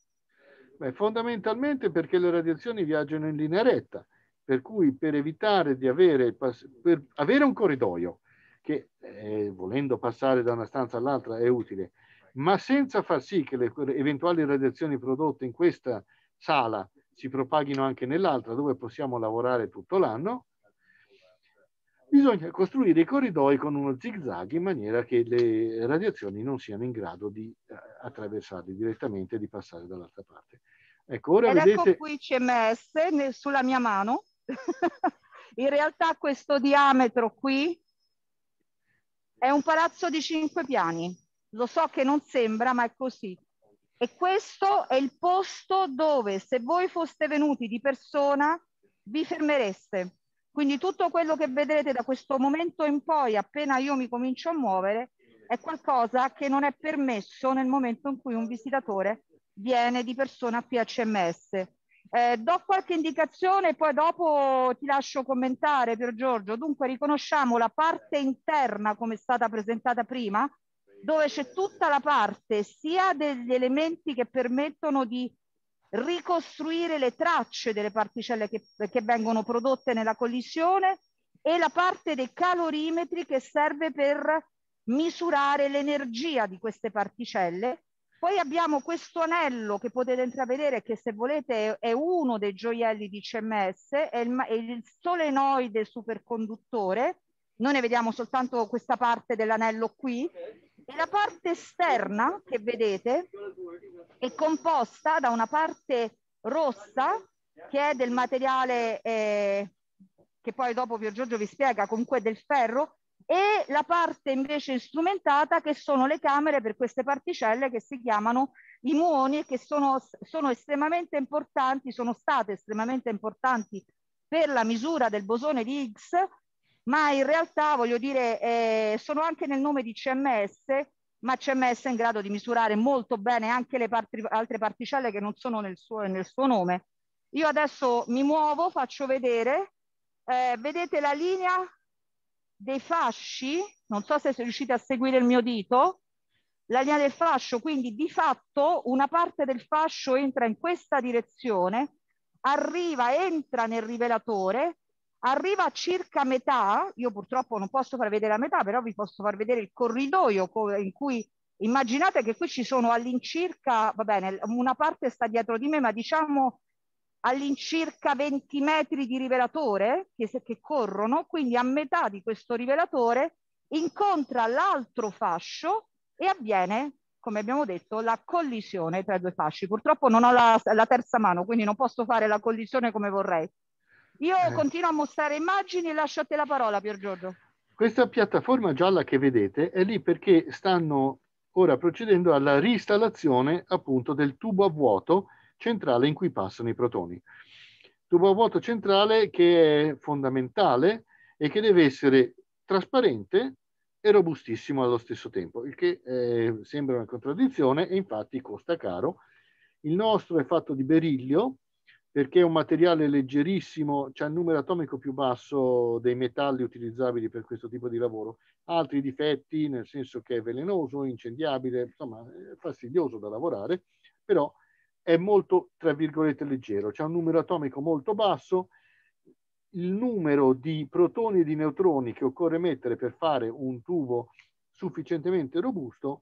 Speaker 3: Beh, fondamentalmente perché le radiazioni viaggiano in linea retta, per cui per evitare di avere, per avere un corridoio, che eh, volendo passare da una stanza all'altra è utile, ma senza far sì che le eventuali radiazioni prodotte in questa sala si propaghino anche nell'altra dove possiamo lavorare tutto l'anno, bisogna costruire i corridoi con uno zigzag in maniera che le radiazioni non siano in grado di eh, attraversarli direttamente e di passare dall'altra parte. Ecco, ora Ed vedete... ecco qui
Speaker 4: CMS sulla mia mano. In realtà questo diametro qui è un palazzo di cinque piani. Lo so che non sembra, ma è così. E questo è il posto dove, se voi foste venuti di persona, vi fermereste. Quindi tutto quello che vedrete da questo momento in poi, appena io mi comincio a muovere, è qualcosa che non è permesso nel momento in cui un visitatore viene di persona qui a CMS. Eh, do qualche indicazione e poi dopo ti lascio commentare per Giorgio. Dunque riconosciamo la parte interna come è stata presentata prima, dove c'è tutta la parte sia degli elementi che permettono di ricostruire le tracce delle particelle che, che vengono prodotte nella collisione e la parte dei calorimetri che serve per misurare l'energia di queste particelle poi abbiamo questo anello che potete intravedere che se volete è uno dei gioielli di CMS, è il, solenoide superconduttore, noi ne vediamo soltanto questa parte dell'anello qui, e la parte esterna che vedete è composta da una parte rossa che è del materiale eh, che poi dopo Pier Giorgio vi spiega, comunque del ferro, e la parte invece strumentata che sono le camere per queste particelle che si chiamano i muoni e che sono, sono estremamente importanti, sono state estremamente importanti per la misura del bosone di Higgs, ma in realtà voglio dire eh, sono anche nel nome di CMS, ma CMS è in grado di misurare molto bene anche le parti, altre particelle che non sono nel suo, nel suo nome. Io adesso mi muovo, faccio vedere, eh, vedete la linea dei fasci, non so se riuscite a seguire il mio dito, la linea del fascio, quindi di fatto una parte del fascio entra in questa direzione, arriva, entra nel rivelatore, arriva a circa metà, io purtroppo non posso far vedere la metà, però vi posso far vedere il corridoio in cui immaginate che qui ci sono all'incirca, va bene, una parte sta dietro di me, ma diciamo all'incirca 20 metri di rivelatore che, che corrono, quindi a metà di questo rivelatore incontra l'altro fascio e avviene, come abbiamo detto, la collisione tra i due fasci. Purtroppo non ho la, la terza mano, quindi non posso fare la collisione come vorrei. Io eh. continuo a mostrare immagini e lascio a te la parola, Pier Giorgio.
Speaker 3: Questa piattaforma gialla che vedete è lì perché stanno ora procedendo alla reinstallazione appunto del tubo a vuoto centrale in cui passano i protoni. Tubo vuoto centrale che è fondamentale e che deve essere trasparente e robustissimo allo stesso tempo, il che eh, sembra una contraddizione e infatti costa caro. Il nostro è fatto di berillio perché è un materiale leggerissimo, c'è il numero atomico più basso dei metalli utilizzabili per questo tipo di lavoro. Altri difetti, nel senso che è velenoso, incendiabile, insomma, è fastidioso da lavorare, però è molto, tra virgolette, leggero, c'è un numero atomico molto basso, il numero di protoni e di neutroni che occorre mettere per fare un tubo sufficientemente robusto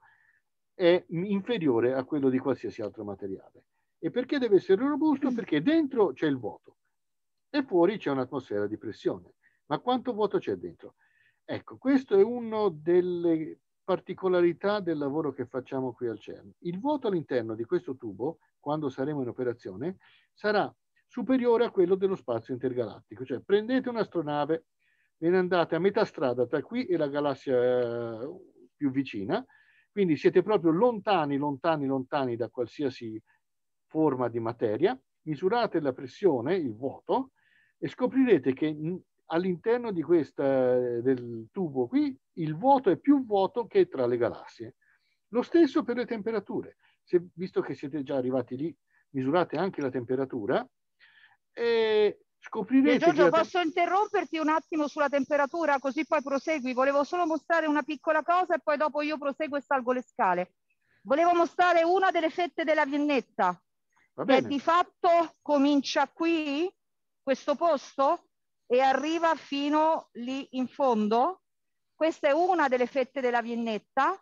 Speaker 3: è inferiore a quello di qualsiasi altro materiale. E perché deve essere robusto? Perché dentro c'è il vuoto e fuori c'è un'atmosfera di pressione. Ma quanto vuoto c'è dentro? Ecco, questo è una delle particolarità del lavoro che facciamo qui al CERN. Il vuoto all'interno di questo tubo quando saremo in operazione, sarà superiore a quello dello spazio intergalattico. Cioè prendete un'astronave, ve ne andate a metà strada tra qui e la galassia eh, più vicina, quindi siete proprio lontani, lontani, lontani da qualsiasi forma di materia, misurate la pressione, il vuoto, e scoprirete che all'interno di questa, del tubo qui il vuoto è più vuoto che tra le galassie. Lo stesso per le temperature se, visto che siete già arrivati lì, misurate anche la temperatura
Speaker 4: e scoprirete... Giorgio, la... posso interromperti un attimo sulla temperatura così poi prosegui? Volevo solo mostrare una piccola cosa e poi dopo io proseguo e salgo le scale. Volevo mostrare una delle fette della viennetta, che di fatto comincia qui, questo posto, e arriva fino lì in fondo. Questa è una delle fette della viennetta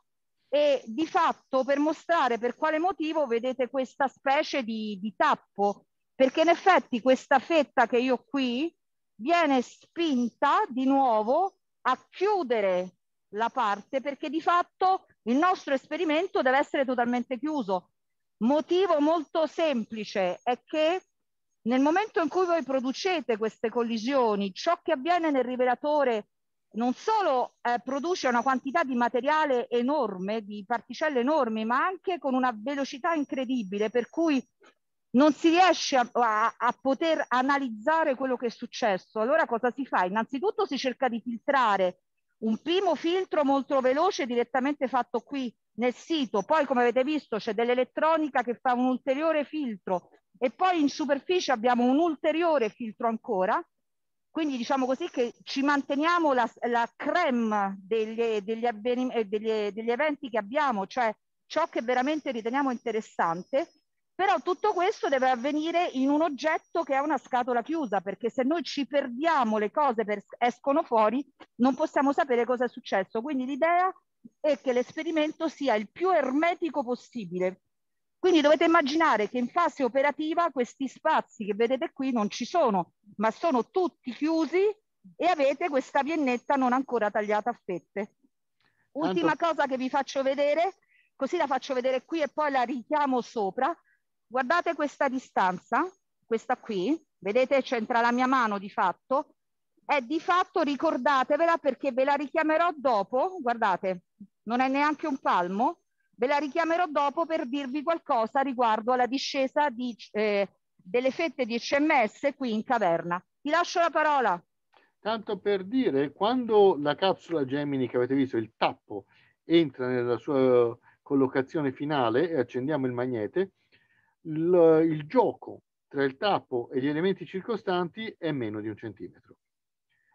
Speaker 4: e di fatto per mostrare per quale motivo vedete questa specie di, di tappo, perché in effetti questa fetta che io ho qui viene spinta di nuovo a chiudere la parte perché di fatto il nostro esperimento deve essere totalmente chiuso. Motivo molto semplice è che nel momento in cui voi producete queste collisioni, ciò che avviene nel rivelatore non solo eh, produce una quantità di materiale enorme, di particelle enormi, ma anche con una velocità incredibile, per cui non si riesce a, a, a, poter analizzare quello che è successo. Allora cosa si fa? Innanzitutto si cerca di filtrare un primo filtro molto veloce direttamente fatto qui nel sito, poi come avete visto c'è dell'elettronica che fa un ulteriore filtro e poi in superficie abbiamo un ulteriore filtro ancora quindi diciamo così che ci manteniamo la, la creme degli, degli, avven- eh, degli, degli eventi che abbiamo, cioè ciò che veramente riteniamo interessante, però tutto questo deve avvenire in un oggetto che è una scatola chiusa, perché se noi ci perdiamo le cose per, escono fuori, non possiamo sapere cosa è successo. Quindi l'idea è che l'esperimento sia il più ermetico possibile, quindi dovete immaginare che in fase operativa questi spazi che vedete qui non ci sono, ma sono tutti chiusi e avete questa viennetta non ancora tagliata a fette. Ultima Tanto... cosa che vi faccio vedere, così la faccio vedere qui e poi la richiamo sopra. Guardate questa distanza, questa qui, vedete c'entra la mia mano di fatto, è di fatto ricordatevela perché ve la richiamerò dopo, guardate, non è neanche un palmo, Ve la richiamerò dopo per dirvi qualcosa riguardo alla discesa di, eh, delle fette di CMS qui in caverna. Ti lascio la parola.
Speaker 3: Tanto per dire, quando la capsula Gemini che avete visto, il tappo, entra nella sua collocazione finale e accendiamo il magnete, il, il gioco tra il tappo e gli elementi circostanti è meno di un centimetro.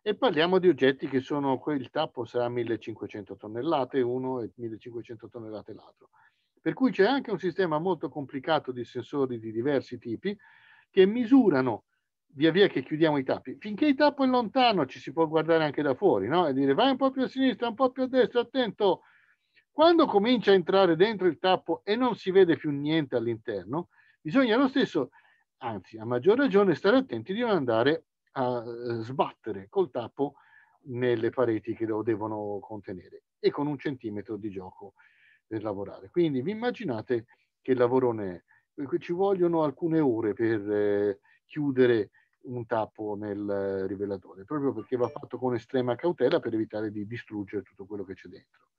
Speaker 3: E parliamo di oggetti che sono, il tappo sarà 1500 tonnellate uno e 1500 tonnellate l'altro. Per cui c'è anche un sistema molto complicato di sensori di diversi tipi che misurano via via che chiudiamo i tappi. Finché il tappo è lontano ci si può guardare anche da fuori, no? E dire vai un po' più a sinistra, un po' più a destra, attento. Quando comincia a entrare dentro il tappo e non si vede più niente all'interno, bisogna lo stesso, anzi a maggior ragione, stare attenti di non andare a eh, sbattere col tappo nelle pareti che lo devono contenere e con un centimetro di gioco per lavorare. Quindi vi immaginate che lavorone è. Ci vogliono alcune ore per eh, chiudere un tappo nel eh, rivelatore, proprio perché va fatto con estrema cautela per evitare di distruggere tutto quello che c'è dentro.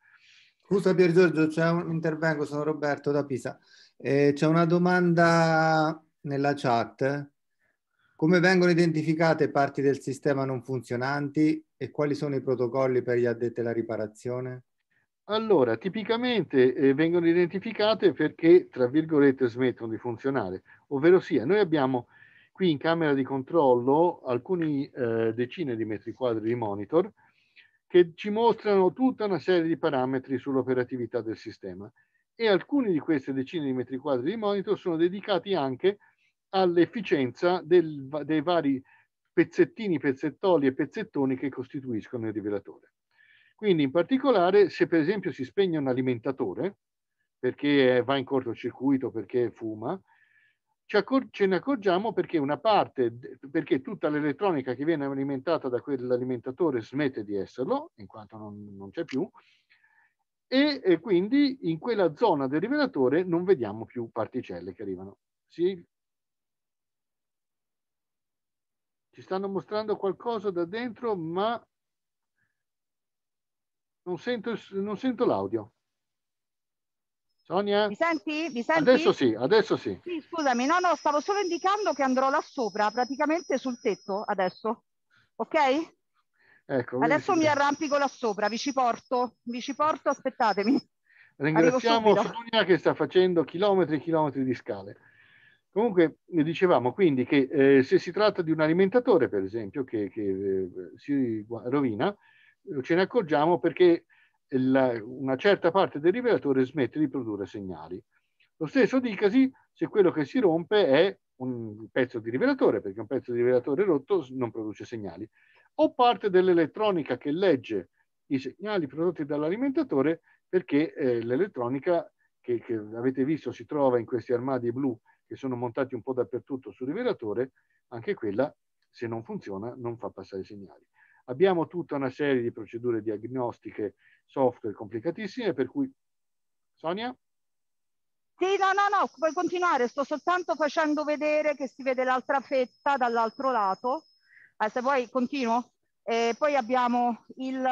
Speaker 2: Scusa Pier Giorgio, c'è un intervengo, sono Roberto da Pisa. Eh, c'è una domanda nella chat come vengono identificate parti del sistema non funzionanti e quali sono i protocolli per gli addetti alla riparazione?
Speaker 3: Allora, tipicamente eh, vengono identificate perché, tra virgolette, smettono di funzionare, ovvero sia, noi abbiamo qui in camera di controllo alcune eh, decine di metri quadri di monitor che ci mostrano tutta una serie di parametri sull'operatività del sistema e alcuni di queste decine di metri quadri di monitor sono dedicati anche a all'efficienza del, dei vari pezzettini, pezzettoli e pezzettoni che costituiscono il rivelatore. Quindi in particolare se per esempio si spegne un alimentatore, perché va in cortocircuito, perché fuma, ce ne accorgiamo perché una parte, perché tutta l'elettronica che viene alimentata da quell'alimentatore smette di esserlo, in quanto non, non c'è più, e, e, quindi in quella zona del rivelatore non vediamo più particelle che arrivano. Si Ci stanno mostrando qualcosa da dentro, ma non sento, non sento l'audio.
Speaker 4: Sonia? Mi senti? Mi senti? Adesso sì, adesso sì. Sì, scusami, no, no, stavo solo indicando che andrò là sopra, praticamente sul tetto adesso. Ok?
Speaker 3: Ecco, adesso mi
Speaker 4: arrampico là sopra, vi ci porto, vi ci porto, aspettatemi. Ringraziamo Sonia
Speaker 3: che sta facendo chilometri e chilometri di scale. Comunque eh, dicevamo quindi che eh, se si tratta di un alimentatore, per esempio, che, che eh, si rovina, eh, ce ne accorgiamo perché la, una certa parte del rivelatore smette di produrre segnali. Lo stesso dicasi se quello che si rompe è un pezzo di rivelatore, perché un pezzo di rivelatore rotto non produce segnali, o parte dell'elettronica che legge i segnali prodotti dall'alimentatore perché eh, l'elettronica che, che avete visto si trova in questi armadi blu che sono montati un po' dappertutto sul rivelatore, anche quella se non funziona non fa passare i segnali. Abbiamo tutta una serie di procedure diagnostiche software complicatissime per cui Sonia?
Speaker 4: Sì, no, no, no, puoi continuare, sto soltanto facendo vedere che si vede l'altra fetta dall'altro lato. Eh, se vuoi continuo. Eh, poi abbiamo il,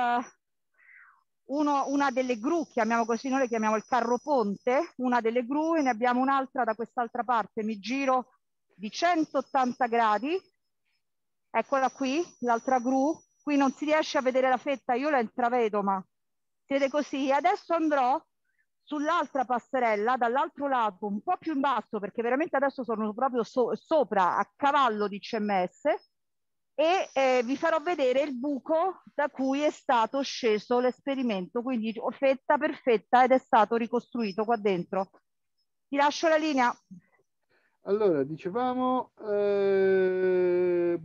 Speaker 4: uno, una delle gru, chiamiamo così, noi le chiamiamo il carro ponte, una delle gru e ne abbiamo un'altra da quest'altra parte, mi giro di 180 gradi, eccola qui, l'altra gru, qui non si riesce a vedere la fetta, io la intravedo ma siete così, adesso andrò sull'altra passerella, dall'altro lato, un po' più in basso, perché veramente adesso sono proprio so sopra, a cavallo di CMS, e eh, vi farò vedere il buco da cui è stato sceso l'esperimento, quindi fetta perfetta ed è stato ricostruito qua dentro. Ti lascio la linea.
Speaker 3: Allora, dicevamo, eh,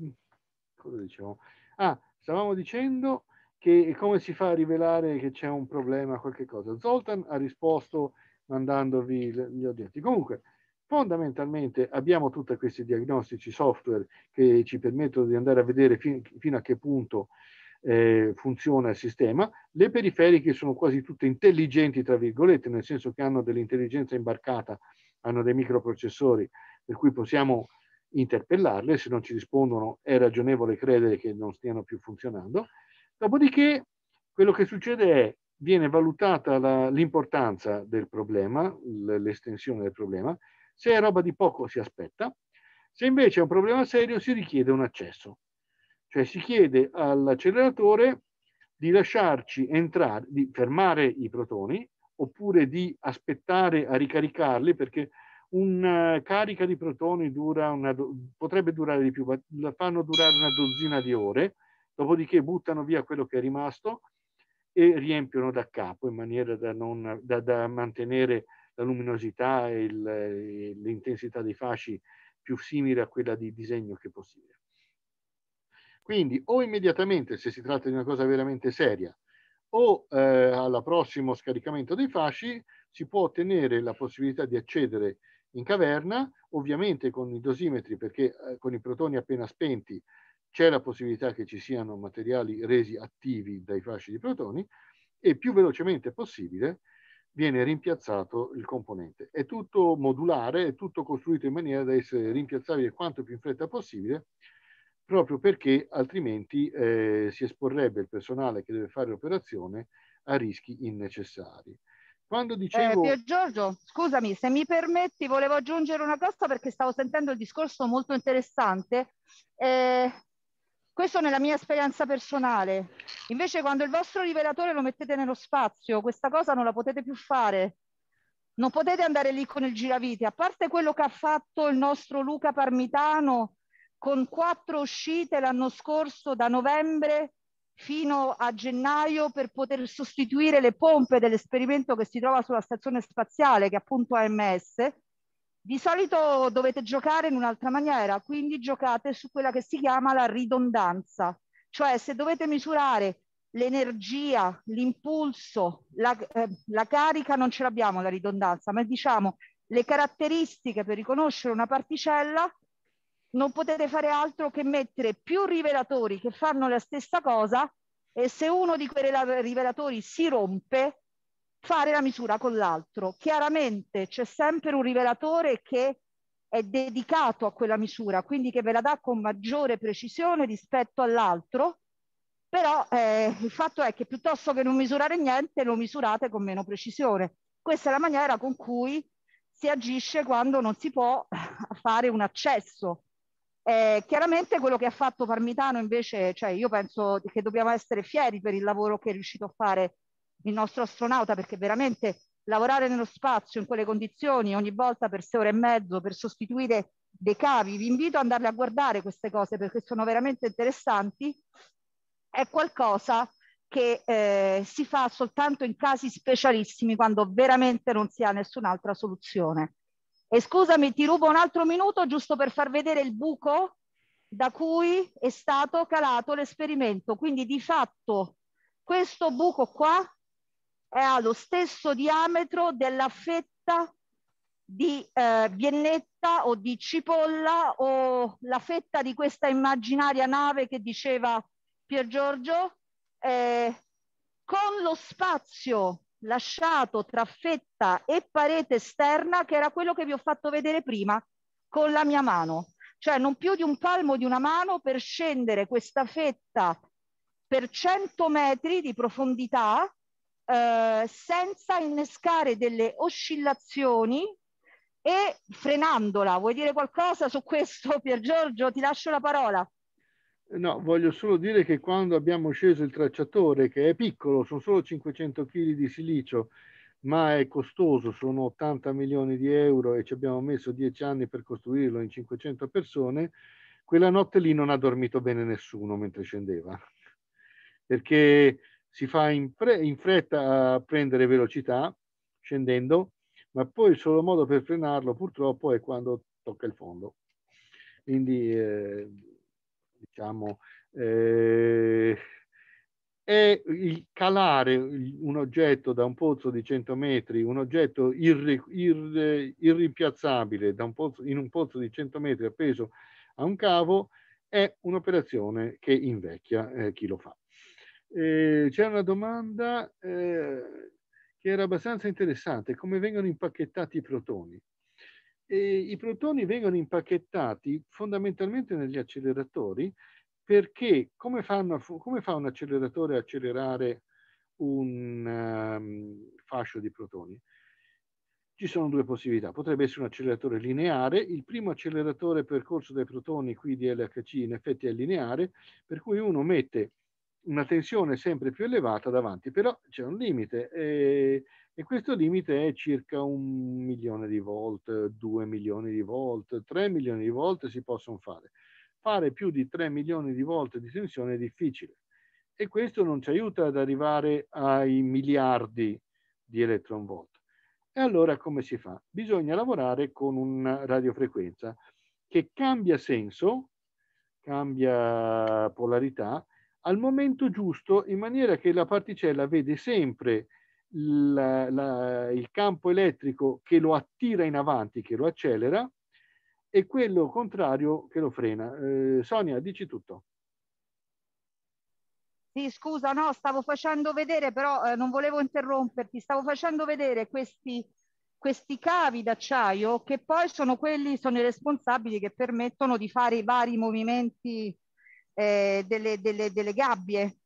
Speaker 3: cosa dicevamo? Ah, stavamo dicendo che come si fa a rivelare che c'è un problema, qualche cosa. Zoltan ha risposto mandandovi gli oggetti. Comunque, Fondamentalmente abbiamo tutti questi diagnostici software che ci permettono di andare a vedere fin, fino a che punto eh, funziona il sistema. Le periferiche sono quasi tutte intelligenti, tra virgolette, nel senso che hanno dell'intelligenza imbarcata, hanno dei microprocessori per cui possiamo interpellarle, se non ci rispondono è ragionevole credere che non stiano più funzionando. Dopodiché quello che succede è viene valutata l'importanza del problema, l'estensione del problema se è roba di poco si aspetta, se invece è un problema serio si richiede un accesso, cioè si chiede all'acceleratore di lasciarci entrare, di fermare i protoni oppure di aspettare a ricaricarli perché una eh, carica di protoni dura una, potrebbe durare di più, ma la fanno durare una dozzina di ore, dopodiché buttano via quello che è rimasto e riempiono da capo in maniera da, non, da, da mantenere la luminosità e eh, l'intensità dei fasci più simile a quella di disegno che possibile. Quindi o immediatamente, se si tratta di una cosa veramente seria, o eh, al prossimo scaricamento dei fasci si può ottenere la possibilità di accedere in caverna, ovviamente con i dosimetri, perché eh, con i protoni appena spenti c'è la possibilità che ci siano materiali resi attivi dai fasci di protoni, e più velocemente possibile viene rimpiazzato il componente. È tutto modulare, è tutto costruito in maniera da essere rimpiazzabile quanto più in fretta possibile, proprio perché altrimenti eh, si esporrebbe il personale che deve fare l'operazione a rischi innecessari.
Speaker 4: Quando eh, dicevo... Eh, Giorgio, scusami, se mi permetti, volevo aggiungere una cosa perché stavo sentendo il discorso molto interessante. Eh, questo nella mia esperienza personale. Invece quando il vostro rivelatore lo mettete nello spazio, questa cosa non la potete più fare. Non potete andare lì con il giravite, a parte quello che ha fatto il nostro Luca Parmitano con quattro uscite l'anno scorso da novembre fino a gennaio per poter sostituire le pompe dell'esperimento che si trova sulla stazione spaziale, che appunto AMS, di solito dovete giocare in un'altra maniera, quindi giocate su quella che si chiama la ridondanza, cioè se dovete misurare l'energia, l'impulso, la, eh, la carica, non ce l'abbiamo la ridondanza, ma diciamo le caratteristiche per riconoscere una particella, non potete fare altro che mettere più rivelatori che fanno la stessa cosa e se uno di quei rivelatori si rompe, fare la misura con l'altro. Chiaramente c'è sempre un rivelatore che è dedicato a quella misura, quindi che ve la dà con maggiore precisione rispetto all'altro, però eh, il fatto è che piuttosto che non misurare niente lo misurate con meno precisione. Questa è la maniera con cui si agisce quando non si può fare un accesso. Eh, chiaramente quello che ha fatto Parmitano invece, cioè io penso che dobbiamo essere fieri per il lavoro che è riuscito a fare il nostro astronauta perché veramente lavorare nello spazio in quelle condizioni ogni volta per sei ore e mezzo per sostituire dei cavi, vi invito ad andarle a guardare queste cose perché sono veramente interessanti, è qualcosa che eh, si fa soltanto in casi specialissimi quando veramente non si ha nessun'altra soluzione. E scusami, ti rubo un altro minuto giusto per far vedere il buco da cui è stato calato l'esperimento. Quindi di fatto questo buco qua è allo stesso diametro della fetta di eh, biennetta o di cipolla o la fetta di questa immaginaria nave che diceva Pier Giorgio, eh, con lo spazio lasciato tra fetta e parete esterna, che era quello che vi ho fatto vedere prima con la mia mano, cioè non più di un palmo di una mano per scendere questa fetta per 100 metri di profondità eh, senza innescare delle oscillazioni e frenandola. Vuoi dire qualcosa su questo, Pier Giorgio? Ti lascio la parola.
Speaker 3: No, voglio solo dire che quando abbiamo sceso il tracciatore, che è piccolo, sono solo 500 kg di silicio, ma è costoso, sono 80 milioni di euro e ci abbiamo messo 10 anni per costruirlo in 500 persone, quella notte lì non ha dormito bene nessuno mentre scendeva, perché si fa in, pre- in fretta a prendere velocità scendendo, ma poi il solo modo per frenarlo purtroppo è quando tocca il fondo. Quindi eh, diciamo eh, è il calare un oggetto da un pozzo di 100 metri, un oggetto irri, ir, irrimpiazzabile un pozzo, in un pozzo di 100 metri appeso a un cavo, è un'operazione che invecchia eh, chi lo fa c'è una domanda eh, che era abbastanza interessante, come vengono impacchettati i protoni? E I protoni vengono impacchettati fondamentalmente negli acceleratori perché come, fanno, come fa un acceleratore a accelerare un um, fascio di protoni? Ci sono due possibilità, potrebbe essere un acceleratore lineare, il primo acceleratore percorso dai protoni qui di LHC in effetti è lineare, per cui uno mette una tensione sempre più elevata davanti, però c'è un limite e, e, questo limite è circa un milione di volt, due milioni di volt, tre milioni di volt si possono fare. Fare più di tre milioni di volt di tensione è difficile e questo non ci aiuta ad arrivare ai miliardi di electron volt. E allora come si fa? Bisogna lavorare con una radiofrequenza che cambia senso, cambia polarità al momento giusto in maniera che la particella vede sempre la, la, il campo elettrico che lo attira in avanti, che lo accelera, e quello contrario che lo frena. Eh, Sonia, dici tutto.
Speaker 4: Sì, scusa, no, stavo facendo vedere, però eh, non volevo interromperti, stavo facendo vedere questi, questi cavi d'acciaio che poi sono quelli, sono i responsabili che permettono di fare i vari movimenti eh, delle, delle, delle gabbie.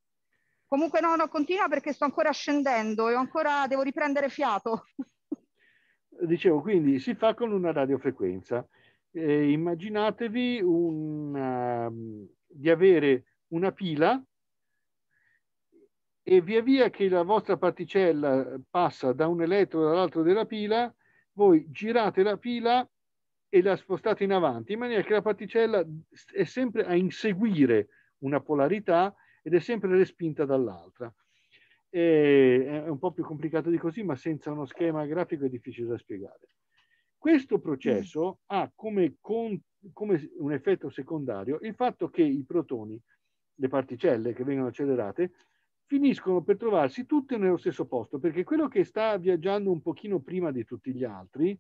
Speaker 4: Comunque no, no, continua perché sto ancora scendendo e ancora devo riprendere fiato.
Speaker 3: Dicevo, quindi si fa con una radiofrequenza. Eh, immaginatevi una, um, di avere una pila e via via che la vostra particella passa da un elettrodo all'altro della pila, voi girate la pila e l'ha spostata in avanti in maniera che la particella è sempre a inseguire una polarità ed è sempre respinta dall'altra. E è un po' più complicato di così, ma senza uno schema grafico è difficile da spiegare. Questo processo mm. ha come, con, come un effetto secondario il fatto che i protoni, le particelle che vengono accelerate, finiscono per trovarsi tutte nello stesso posto, perché quello che sta viaggiando un pochino prima di tutti gli altri,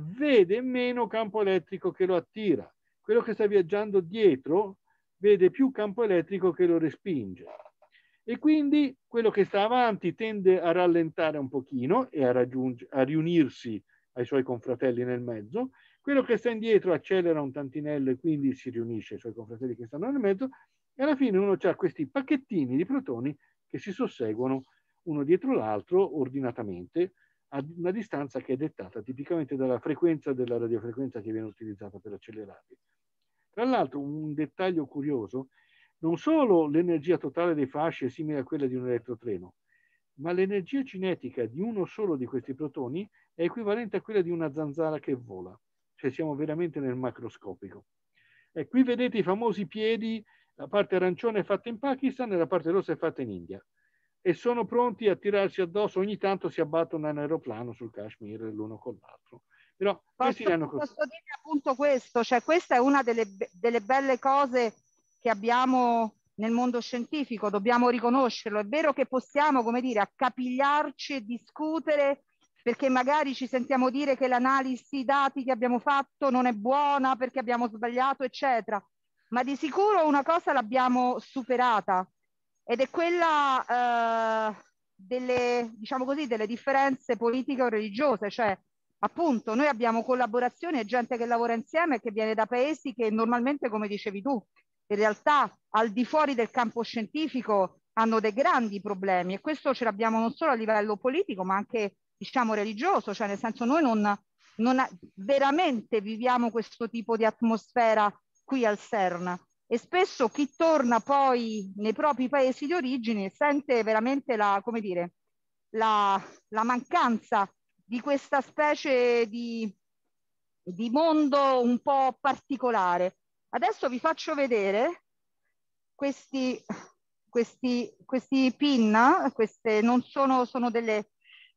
Speaker 3: vede meno campo elettrico che lo attira. Quello che sta viaggiando dietro vede più campo elettrico che lo respinge. E quindi quello che sta avanti tende a rallentare un pochino e a, a riunirsi ai suoi confratelli nel mezzo. Quello che sta indietro accelera un tantinello e quindi si riunisce ai suoi confratelli che stanno nel mezzo. E alla fine uno ha questi pacchettini di protoni che si sosseguono uno dietro l'altro ordinatamente, a una distanza che è dettata tipicamente dalla frequenza della radiofrequenza che viene utilizzata per accelerarli. Tra l'altro, un dettaglio curioso, non solo l'energia totale dei fasci è simile a quella di un elettrotreno, ma l'energia cinetica di uno solo di questi protoni è equivalente a quella di una zanzara che vola, cioè siamo veramente nel macroscopico. E qui vedete i famosi piedi, la parte arancione è fatta in Pakistan e la parte rossa è fatta in India e sono pronti a tirarsi addosso. Ogni tanto si abbattono in aeroplano sul Kashmir l'uno con l'altro. Però
Speaker 4: posso, posso dire appunto questo, cioè questa è una delle, delle belle cose che abbiamo nel mondo scientifico, dobbiamo riconoscerlo. È vero che possiamo, come dire, accapigliarci e discutere perché magari ci sentiamo dire che l'analisi dati che abbiamo fatto non è buona perché abbiamo sbagliato, eccetera. Ma di sicuro una cosa l'abbiamo superata, ed è quella eh, delle, diciamo così, delle differenze politiche o religiose, cioè appunto noi abbiamo collaborazioni e gente che lavora insieme e che viene da paesi che normalmente, come dicevi tu, in realtà al di fuori del campo scientifico hanno dei grandi problemi e questo ce l'abbiamo non solo a livello politico ma anche diciamo religioso, cioè nel senso noi non, non veramente viviamo questo tipo di atmosfera qui al CERN e spesso chi torna poi nei propri paesi di origine sente veramente la, come dire, la, la mancanza di questa specie di, di mondo un po' particolare. Adesso vi faccio vedere questi, questi, questi pin, queste non sono, sono delle,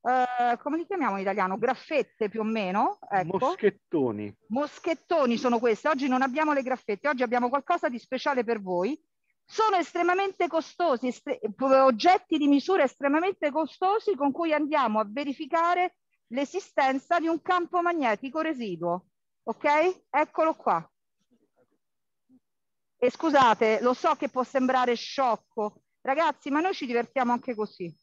Speaker 4: eh, come li chiamiamo in italiano? Graffette più o meno. Ecco. Moschettoni. Moschettoni sono queste. Oggi non abbiamo le graffette, oggi abbiamo qualcosa di speciale per voi. Sono estremamente costosi, estre oggetti di misura estremamente costosi con cui andiamo a verificare l'esistenza di un campo magnetico residuo. Ok? Eccolo qua. E scusate, lo so che può sembrare sciocco, ragazzi, ma noi ci divertiamo anche così.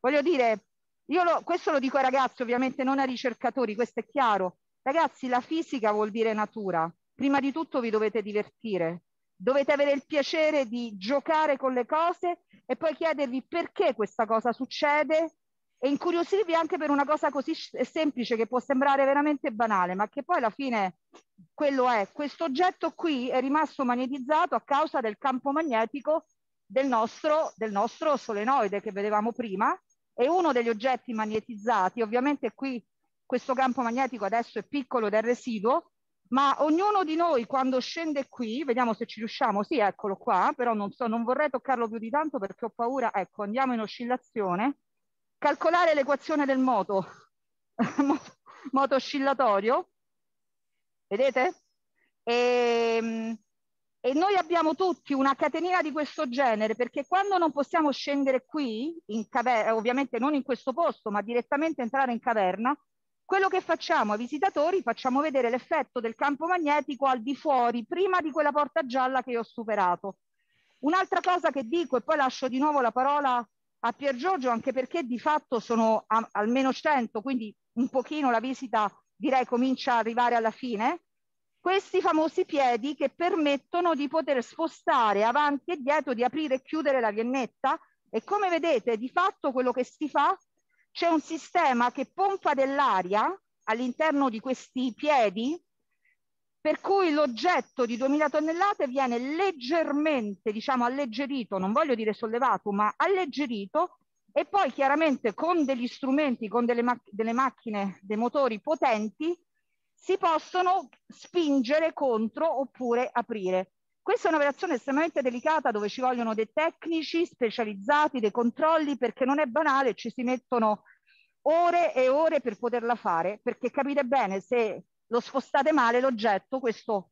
Speaker 4: Voglio dire, io lo, questo lo dico ai ragazzi, ovviamente non ai ricercatori, questo è chiaro. Ragazzi, la fisica vuol dire natura. Prima di tutto vi dovete divertire, dovete avere il piacere di giocare con le cose e poi chiedervi perché questa cosa succede e incuriosirvi anche per una cosa così semplice che può sembrare veramente banale, ma che poi alla fine quello è. Questo oggetto qui è rimasto magnetizzato a causa del campo magnetico del nostro, del nostro solenoide che vedevamo prima e uno degli oggetti magnetizzati, ovviamente qui questo campo magnetico adesso è piccolo ed è residuo, ma ognuno di noi quando scende qui, vediamo se ci riusciamo, sì eccolo qua, però non, so, non vorrei toccarlo più di tanto perché ho paura, ecco andiamo in oscillazione, calcolare l'equazione del moto, moto oscillatorio, vedete? E, ehm, e noi abbiamo tutti una catenina di questo genere, perché quando non possiamo scendere qui, caverna, ovviamente non in questo posto, ma direttamente entrare in caverna, quello che facciamo ai visitatori, facciamo vedere l'effetto del campo magnetico al di fuori, prima di quella porta gialla che io ho superato. Un'altra cosa che dico, e poi lascio di nuovo la parola a Pier Giorgio, anche perché di fatto sono a, almeno 100, quindi un pochino la visita direi comincia ad arrivare alla fine, questi famosi piedi che permettono di poter spostare avanti e dietro, di aprire e chiudere la viennetta e come vedete di fatto quello che si fa c'è un sistema che pompa dell'aria all'interno di questi piedi per cui l'oggetto di 2000 tonnellate viene leggermente, diciamo alleggerito, non voglio dire sollevato, ma alleggerito e poi chiaramente con degli strumenti, con delle, ma delle macchine, dei motori potenti, si possono spingere contro oppure aprire. Questa è un'operazione estremamente delicata dove ci vogliono dei tecnici specializzati, dei controlli, perché non è banale, ci si mettono ore e ore per poterla fare, perché capite bene se lo spostate male l'oggetto, questo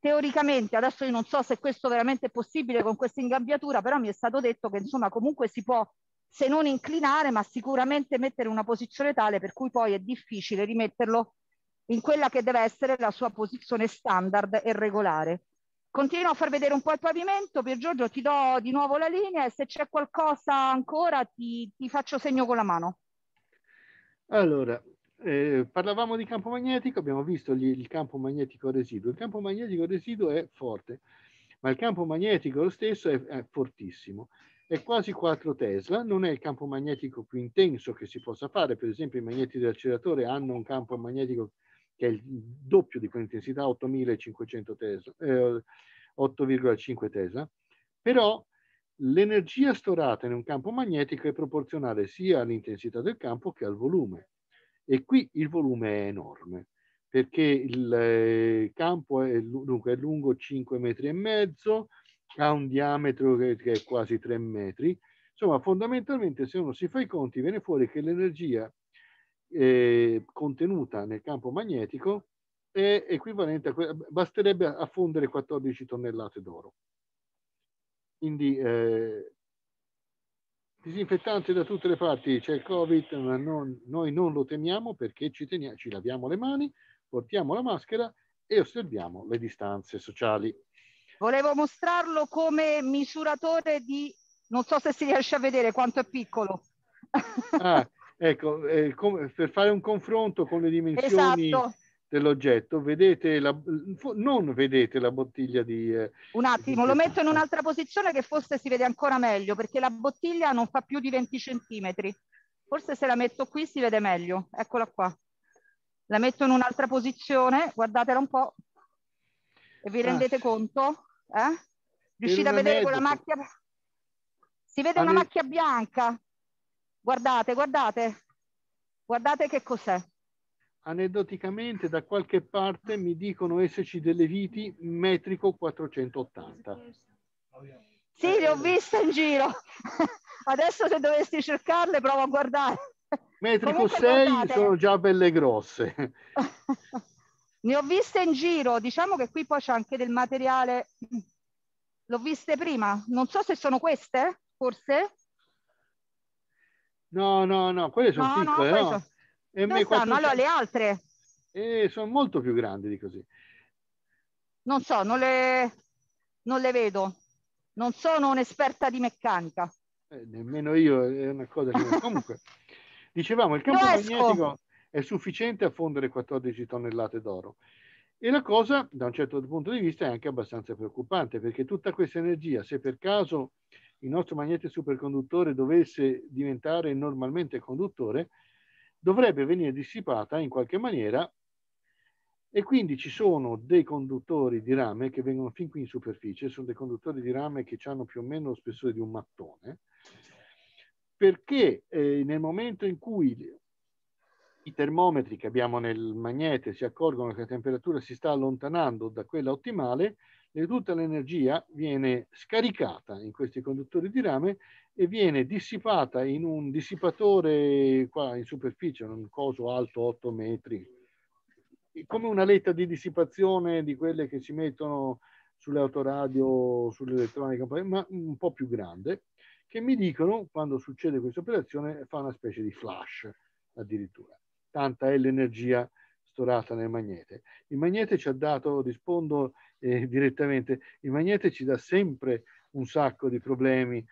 Speaker 4: teoricamente, adesso io non so se questo veramente è possibile con questa ingabbiatura, però mi è stato detto che insomma comunque si può se non inclinare, ma sicuramente mettere una posizione tale per cui poi è difficile rimetterlo in quella che deve essere la sua posizione standard e regolare. Continuo a far vedere un po' il pavimento, Pier Giorgio ti do di nuovo la linea e se c'è qualcosa ancora ti, ti, faccio segno con la mano.
Speaker 3: Allora, eh, parlavamo di campo magnetico, abbiamo visto gli, il campo magnetico residuo. Il campo magnetico residuo è forte, ma il campo magnetico lo stesso è, è fortissimo è quasi 4 Tesla, non è il campo magnetico più intenso che si possa fare, per esempio i magneti dell'acceleratore hanno un campo magnetico che è il doppio di quell'intensità, 8.500 tesla, eh, 8,5 tesla, però l'energia storata in un campo magnetico è proporzionale sia all'intensità del campo che al volume. E qui il volume è enorme, perché il eh, campo è, dunque, è lungo 5 metri e mezzo, ha un diametro che è quasi 3 metri. Insomma, fondamentalmente, se uno si fa i conti, viene fuori che l'energia eh, contenuta nel campo magnetico è equivalente a que- basterebbe affondere 14 tonnellate d'oro. Quindi eh, disinfettante da tutte le parti, c'è il Covid, ma non, noi non lo temiamo perché ci, tenia- ci laviamo le mani, portiamo la maschera e osserviamo le distanze sociali.
Speaker 4: Volevo mostrarlo come misuratore di, non so se si riesce a vedere quanto è piccolo.
Speaker 3: Ah, Ecco, eh, com- per fare un confronto con le dimensioni esatto. dell'oggetto, vedete la, non vedete la bottiglia di... Eh,
Speaker 4: un attimo, di... lo metto in un'altra posizione che forse si vede ancora meglio, perché la bottiglia non fa più di 20 centimetri. Forse se la metto qui si vede meglio. Eccola qua. La metto in un'altra posizione, guardatela un po'. E vi ah. rendete conto? Eh? Riuscite a vedere mezzo. quella macchia? Si vede una macchia bianca, Guardate, guardate, guardate che cos'è. Aneddoticamente
Speaker 3: da qualche parte mi dicono esserci delle viti metrico 480.
Speaker 4: Sì, le ho viste in giro. Adesso se dovessi cercarle provo a guardare.
Speaker 3: Metrico Comunque, 6 guardate. sono già belle grosse.
Speaker 4: ne ho viste in giro, diciamo che qui poi c'è anche del materiale, l'ho viste prima, non so se sono queste, forse?
Speaker 3: No, no, no, quelle sono no, piccole, no? no.
Speaker 4: m Sono, le altre?
Speaker 3: Eh, sono molto più grandi di così.
Speaker 4: Non so, non le, non le vedo. Non sono un'esperta di meccanica.
Speaker 3: Eh, nemmeno io, è una cosa che... Comunque, dicevamo, il campo magnetico è sufficiente a fondere 14 tonnellate d'oro. E la cosa, da un certo punto di vista, è anche abbastanza preoccupante, perché tutta questa energia, se per caso il nostro magnete superconduttore dovesse diventare normalmente conduttore, dovrebbe venire dissipata in qualche maniera e quindi ci sono dei conduttori di rame che vengono fin qui in superficie, sono dei conduttori di rame che hanno più o meno lo spessore di un mattone, perché eh, nel momento in cui i termometri che abbiamo nel magnete si accorgono che la temperatura si sta allontanando da quella ottimale, e tutta l'energia viene scaricata in questi conduttori di rame e viene dissipata in un dissipatore qua in superficie, un coso alto 8 metri, come una letta di dissipazione di quelle che si mettono sulle autoradio, sull'elettronica, ma un po' più grande, che mi dicono quando succede questa operazione fa una specie di flash addirittura. Tanta è l'energia storata nel magnete. Il magnete ci ha dato, rispondo, eh, direttamente. Il magnete ci dà sempre un sacco di problemi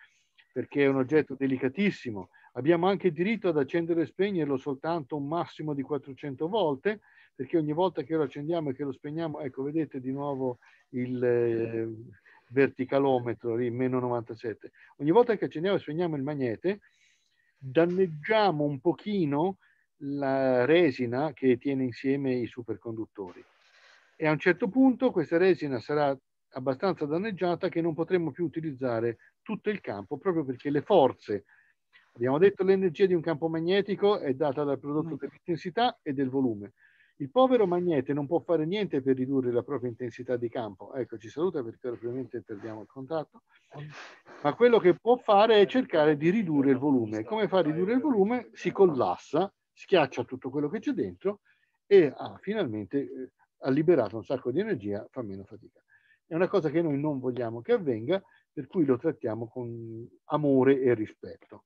Speaker 3: perché è un oggetto delicatissimo. Abbiamo anche il diritto ad accendere e spegnerlo soltanto un massimo di 400 volte, perché ogni volta che lo accendiamo e che lo spegniamo, ecco, vedete di nuovo il eh, verticalometro lì, meno 97. Ogni volta che accendiamo e spegniamo il magnete, danneggiamo un pochino la resina che tiene insieme i superconduttori e a un certo punto questa resina sarà abbastanza danneggiata che non potremo più utilizzare tutto il campo proprio perché le forze, abbiamo detto l'energia di un campo magnetico è data dal prodotto mm. dell'intensità e del volume. Il povero magnete non può fare niente per ridurre la propria intensità di campo. Ecco, ci saluta perché probabilmente perdiamo il contatto. Ma quello che può fare è cercare di ridurre il volume. Come fa a ridurre il volume? Si collassa, schiaccia tutto quello che c'è dentro e ah, finalmente eh, ha liberato un sacco di energia, fa meno fatica. È una cosa che noi non vogliamo che avvenga, per cui lo trattiamo con amore e rispetto.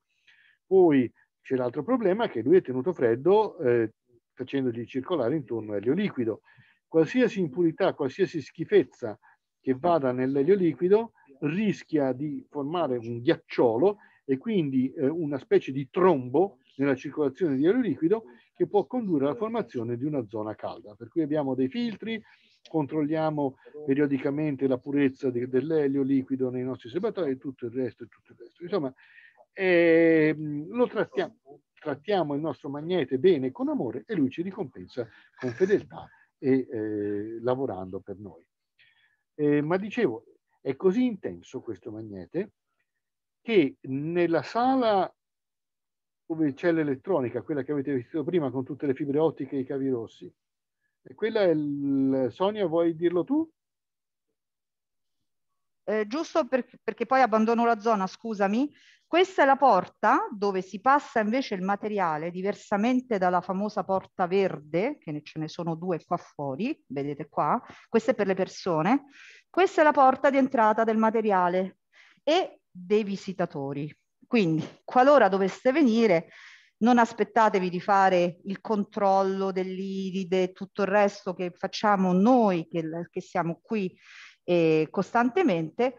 Speaker 3: Poi c'è l'altro problema che lui è tenuto freddo eh, facendogli circolare intorno all'elio liquido. Qualsiasi impurità, qualsiasi schifezza che vada nell'elio liquido rischia di formare un ghiacciolo e quindi eh, una specie di trombo nella circolazione di elio liquido che può condurre alla formazione di una zona calda. Per cui abbiamo dei filtri, controlliamo periodicamente la purezza de, dell'elio liquido nei nostri serbatoi e tutto il resto. E tutto il resto. Insomma, eh, lo trattiamo, trattiamo il nostro magnete bene con amore e lui ci ricompensa con fedeltà e eh, lavorando per noi. Eh, ma dicevo, è così intenso questo magnete che nella sala come cella elettronica, quella che avete visto prima con tutte le fibre ottiche e i cavi rossi. E quella è il... Sonia, vuoi dirlo tu?
Speaker 4: Eh, giusto per, perché poi abbandono la zona, scusami, questa è la porta dove si passa invece il materiale, diversamente dalla famosa porta verde, che ce ne sono due qua fuori, vedete qua, questa è per le persone, questa è la porta di entrata del materiale e dei visitatori. Quindi, qualora doveste venire, non aspettatevi di fare il controllo dell'iride e tutto il resto che facciamo noi, che, che siamo qui eh, costantemente,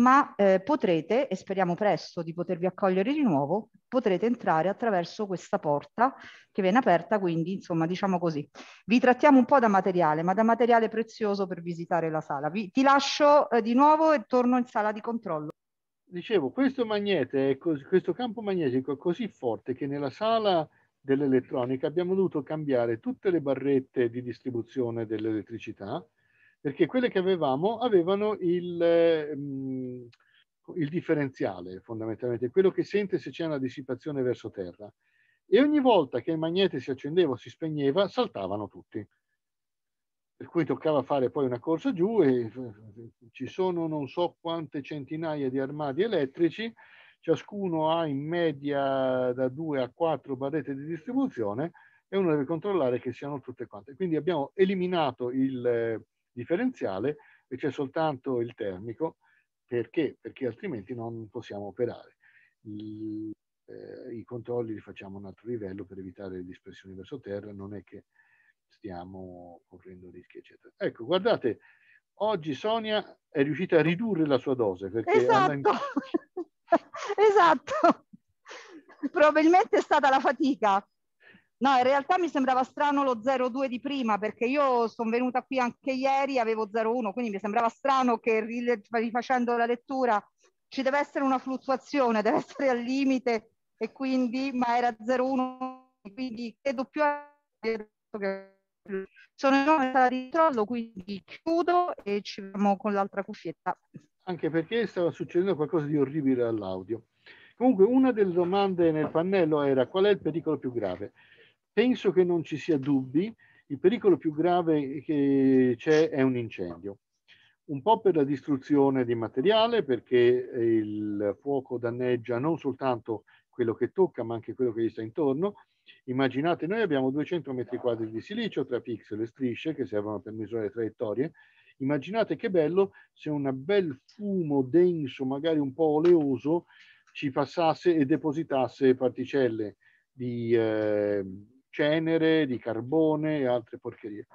Speaker 4: ma eh, potrete, e speriamo presto di potervi accogliere di nuovo, potrete entrare attraverso questa porta che viene aperta, quindi insomma diciamo così. Vi trattiamo un po' da materiale, ma da materiale prezioso per visitare la sala. Vi, ti lascio eh, di nuovo e torno in sala di controllo
Speaker 3: dicevo, questo magnete, questo campo magnetico è così forte che nella sala dell'elettronica abbiamo dovuto cambiare tutte le barrette di distribuzione dell'elettricità perché quelle che avevamo avevano il, ehm, il differenziale fondamentalmente, quello che sente se c'è una dissipazione verso terra. E ogni volta che il magnete si accendeva o si spegneva saltavano tutti per cui toccava fare poi una corsa giù e eh, ci sono non so quante centinaia di armadi elettrici, ciascuno ha in media da 2 a 4 barrette di distribuzione e uno deve controllare che siano tutte quante. Quindi abbiamo eliminato il eh, differenziale e c'è soltanto il termico, perché? Perché altrimenti non possiamo operare. I, eh, I controlli li facciamo a un altro livello per evitare le dispersioni verso terra, non è che stiamo correndo rischi, eccetera. Ecco, guardate, oggi Sonia è riuscita a ridurre la sua dose. Perché esatto. In...
Speaker 4: esatto. Probabilmente è stata la fatica. No, in realtà mi sembrava strano lo 0,2 di prima perché io sono venuta qui anche ieri, avevo 0,1, quindi mi sembrava strano che rifacendo la lettura ci deve essere una fluttuazione, deve essere al limite e quindi, ma era 0,1, quindi credo più che sono in una sala di controllo, quindi chiudo e ci vediamo con l'altra cuffietta.
Speaker 3: Anche perché stava succedendo qualcosa di orribile all'audio. Comunque, una delle domande nel pannello era qual è il pericolo più grave? Penso che non ci sia dubbi. Il pericolo più grave che c'è è un incendio un po' per la distruzione di materiale, perché il fuoco danneggia non soltanto quello che tocca, ma anche quello che gli sta intorno, Immaginate, noi abbiamo 200 metri quadri di silicio tra pixel e strisce che servono per misurare traiettorie. Immaginate che bello se un bel fumo denso, magari un po' oleoso, ci passasse e depositasse particelle di eh, cenere, di carbone e altre porcherie.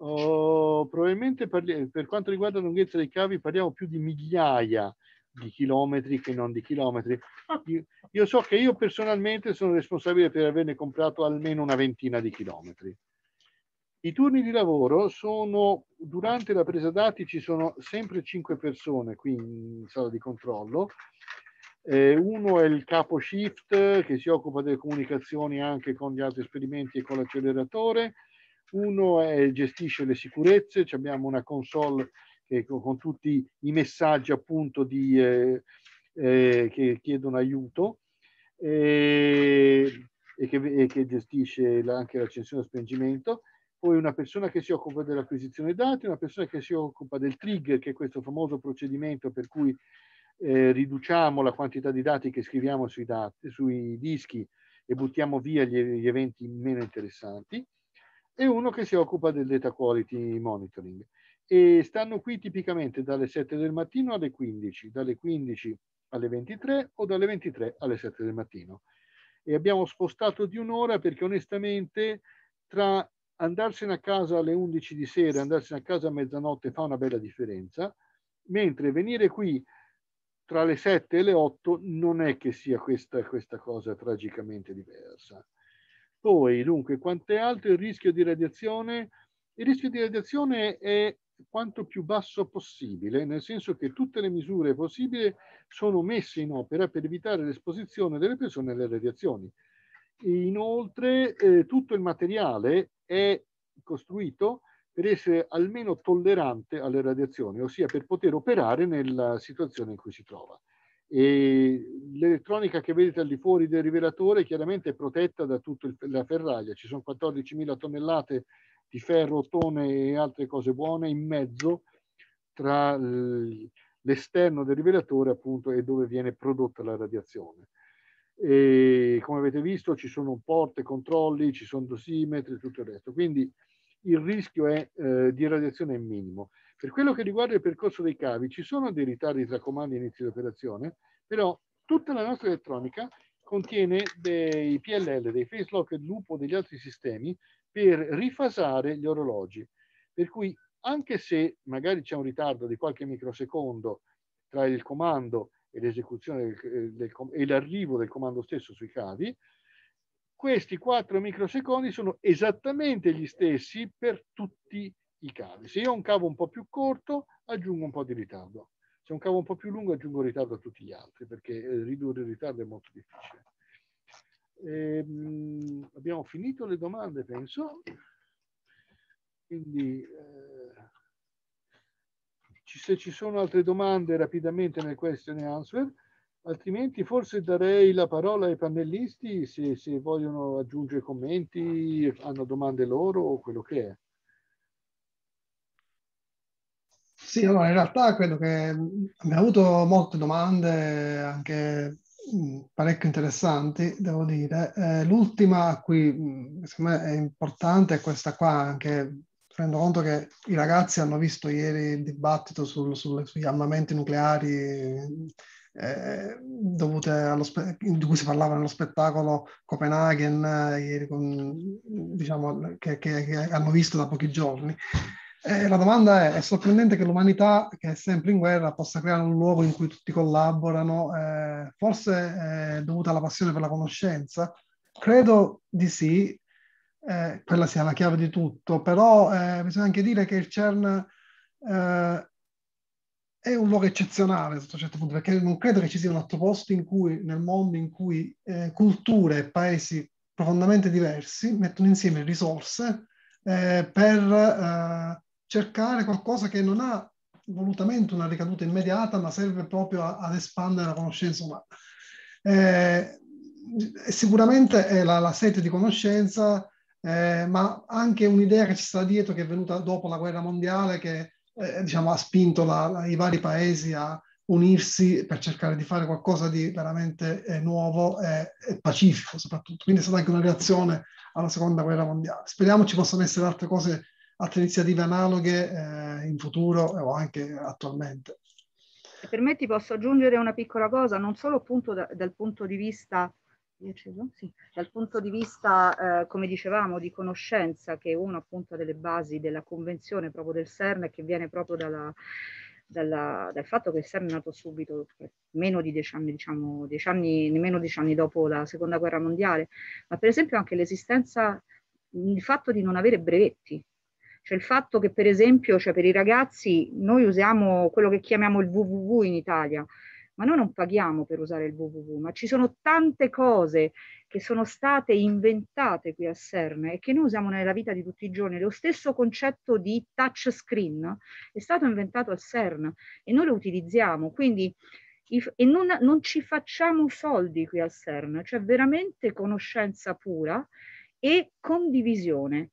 Speaker 3: Oh, probabilmente per, per quanto riguarda la lunghezza dei cavi parliamo più di migliaia di chilometri che non di chilometri. Io, io, so che io personalmente sono responsabile per averne comprato almeno una ventina di chilometri. I turni di lavoro sono, durante la presa dati ci sono sempre cinque persone qui in sala di controllo. Eh, uno è il capo shift che si occupa delle comunicazioni anche con gli altri esperimenti e con l'acceleratore. Uno è, gestisce le sicurezze, abbiamo una console che, con tutti i messaggi appunto di, eh, eh, che chiedono aiuto e, e, che, e che, gestisce la, anche l'accensione e lo spengimento. Poi una persona che si occupa dell'acquisizione dati, una persona che si occupa del trigger, che è questo famoso procedimento per cui eh, riduciamo la quantità di dati che scriviamo sui, dati, sui dischi e buttiamo via gli, gli, eventi meno interessanti, e uno che si occupa del data quality monitoring e stanno qui tipicamente dalle 7 del mattino alle 15, dalle 15 alle 23 o dalle 23 alle 7 del mattino. E abbiamo spostato di un'ora perché onestamente tra andarsene a casa alle 11 di sera e andarsene a casa a mezzanotte fa una bella differenza, mentre venire qui tra le 7 e le 8 non è che sia questa, questa cosa tragicamente diversa. Poi, dunque, quanto è alto il rischio di radiazione? Il rischio di radiazione è quanto più basso possibile, nel senso che tutte le misure possibili sono messe in opera per evitare l'esposizione delle persone alle radiazioni. Inoltre eh, tutto il materiale è costruito per essere almeno tollerante alle radiazioni, ossia per poter operare nella situazione in cui si trova. E l'elettronica che vedete al di fuori del rivelatore chiaramente è protetta da tutta la ferraglia, ci sono 14.000 tonnellate di ferro, ottone e altre cose buone in mezzo tra l'esterno del rivelatore appunto e dove viene prodotta la radiazione. E come avete visto ci sono porte, controlli, ci sono dosimetri e tutto il resto. Quindi il rischio è, eh, di radiazione è minimo. Per quello che riguarda il percorso dei cavi, ci sono dei ritardi tra comandi e inizio di operazione, però tutta la nostra elettronica contiene dei PLL, dei phase lock e loop o degli altri sistemi per rifasare gli orologi. Per cui anche se magari c'è un ritardo di qualche microsecondo tra il comando e l'esecuzione del, eh, del, e l'arrivo del comando stesso sui cavi, questi 4 microsecondi sono esattamente gli stessi per tutti i cavi. Se io ho un cavo un po' più corto, aggiungo un po' di ritardo. Se ho un cavo un po' più lungo, aggiungo ritardo a tutti gli altri, perché eh, ridurre il ritardo è molto difficile. Ehm, abbiamo finito le domande, penso. Quindi,
Speaker 2: eh,
Speaker 3: se ci sono altre domande rapidamente nel question and answer, altrimenti forse darei la parola ai panelisti se, se vogliono aggiungere commenti, hanno domande loro o quello che è.
Speaker 2: Sì, allora in realtà credo che abbiamo avuto molte domande anche parecchio interessanti, devo dire. Eh, l'ultima qui, secondo me è importante è questa qua, anche prendo conto che i ragazzi hanno visto ieri il dibattito sul, sul, sugli armamenti nucleari eh, spe- di cui si parlava nello spettacolo Copenaghen eh, ieri con, diciamo, che, che, che, hanno visto da pochi giorni. Eh, la domanda è, è sorprendente che l'umanità, che è sempre in guerra, possa creare un luogo in cui tutti collaborano, eh, forse è dovuta alla passione per la conoscenza? Credo di sì, eh, quella sia la chiave di tutto, però eh, bisogna anche dire che il CERN eh, è un luogo eccezionale sotto un certo punto, perché non credo che ci sia un altro posto cui, nel mondo in cui eh, culture e paesi profondamente diversi mettono insieme risorse per cercare qualcosa che non ha volutamente una ricaduta immediata, ma serve proprio a, ad espandere la conoscenza umana. Eh, sicuramente è la, la, sete di conoscenza, eh, ma anche un'idea che ci sta dietro, che è venuta dopo la guerra mondiale, che eh, diciamo, ha spinto la, la, i vari paesi a unirsi per cercare di fare qualcosa di veramente eh, nuovo e pacifico soprattutto. Quindi è stata anche una reazione alla seconda guerra mondiale. Speriamo ci possano essere altre cose altre iniziative analoghe eh, in futuro o anche attualmente.
Speaker 4: Se permetti posso aggiungere una piccola cosa, non solo appunto da, dal punto di vista, sì, dal punto di vista eh, come dicevamo, di conoscenza, che è una appunto delle basi della convenzione proprio del CERN, che viene proprio dalla, dalla, dal fatto che il CERN è nato subito, meno di dieci anni, diciamo, dieci anni, nemmeno dieci anni dopo la seconda guerra mondiale, ma per esempio anche l'esistenza, il fatto di non avere brevetti, cioè il fatto che per esempio cioè per i ragazzi noi usiamo quello che chiamiamo il www in Italia, ma noi non paghiamo per usare il www, ma ci sono tante cose che sono state inventate qui a CERN e che noi usiamo nella vita di tutti i giorni. Lo stesso concetto di touchscreen è stato inventato a CERN e noi lo utilizziamo, quindi e non, non ci facciamo soldi qui a CERN, cioè veramente conoscenza pura e condivisione.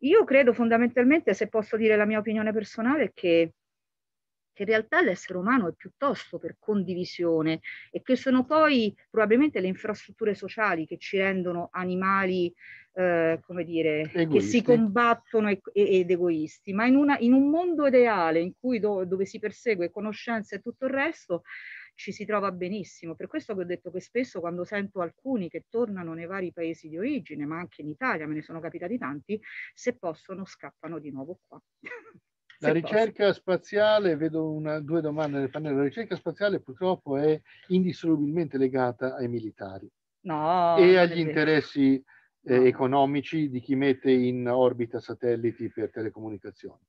Speaker 4: Io credo fondamentalmente, se posso dire la mia opinione personale, che, che in realtà l'essere umano è piuttosto per condivisione e che sono poi probabilmente le infrastrutture sociali che ci rendono animali, eh, come dire, egoisti. che si combattono e, ed egoisti. Ma in, una, in un mondo ideale in cui do, dove si persegue conoscenza e tutto il resto, ci si trova benissimo. Per questo che ho detto che spesso quando sento alcuni che tornano nei vari paesi di origine, ma anche in Italia, me ne sono capitati tanti, se possono scappano di nuovo qua. La ricerca
Speaker 3: spaziale, vedo una, due domande nel pannello, la ricerca spaziale purtroppo è indissolubilmente legata ai militari
Speaker 4: no, e agli interessi
Speaker 3: eh, economici di chi mette in orbita satelliti per telecomunicazioni.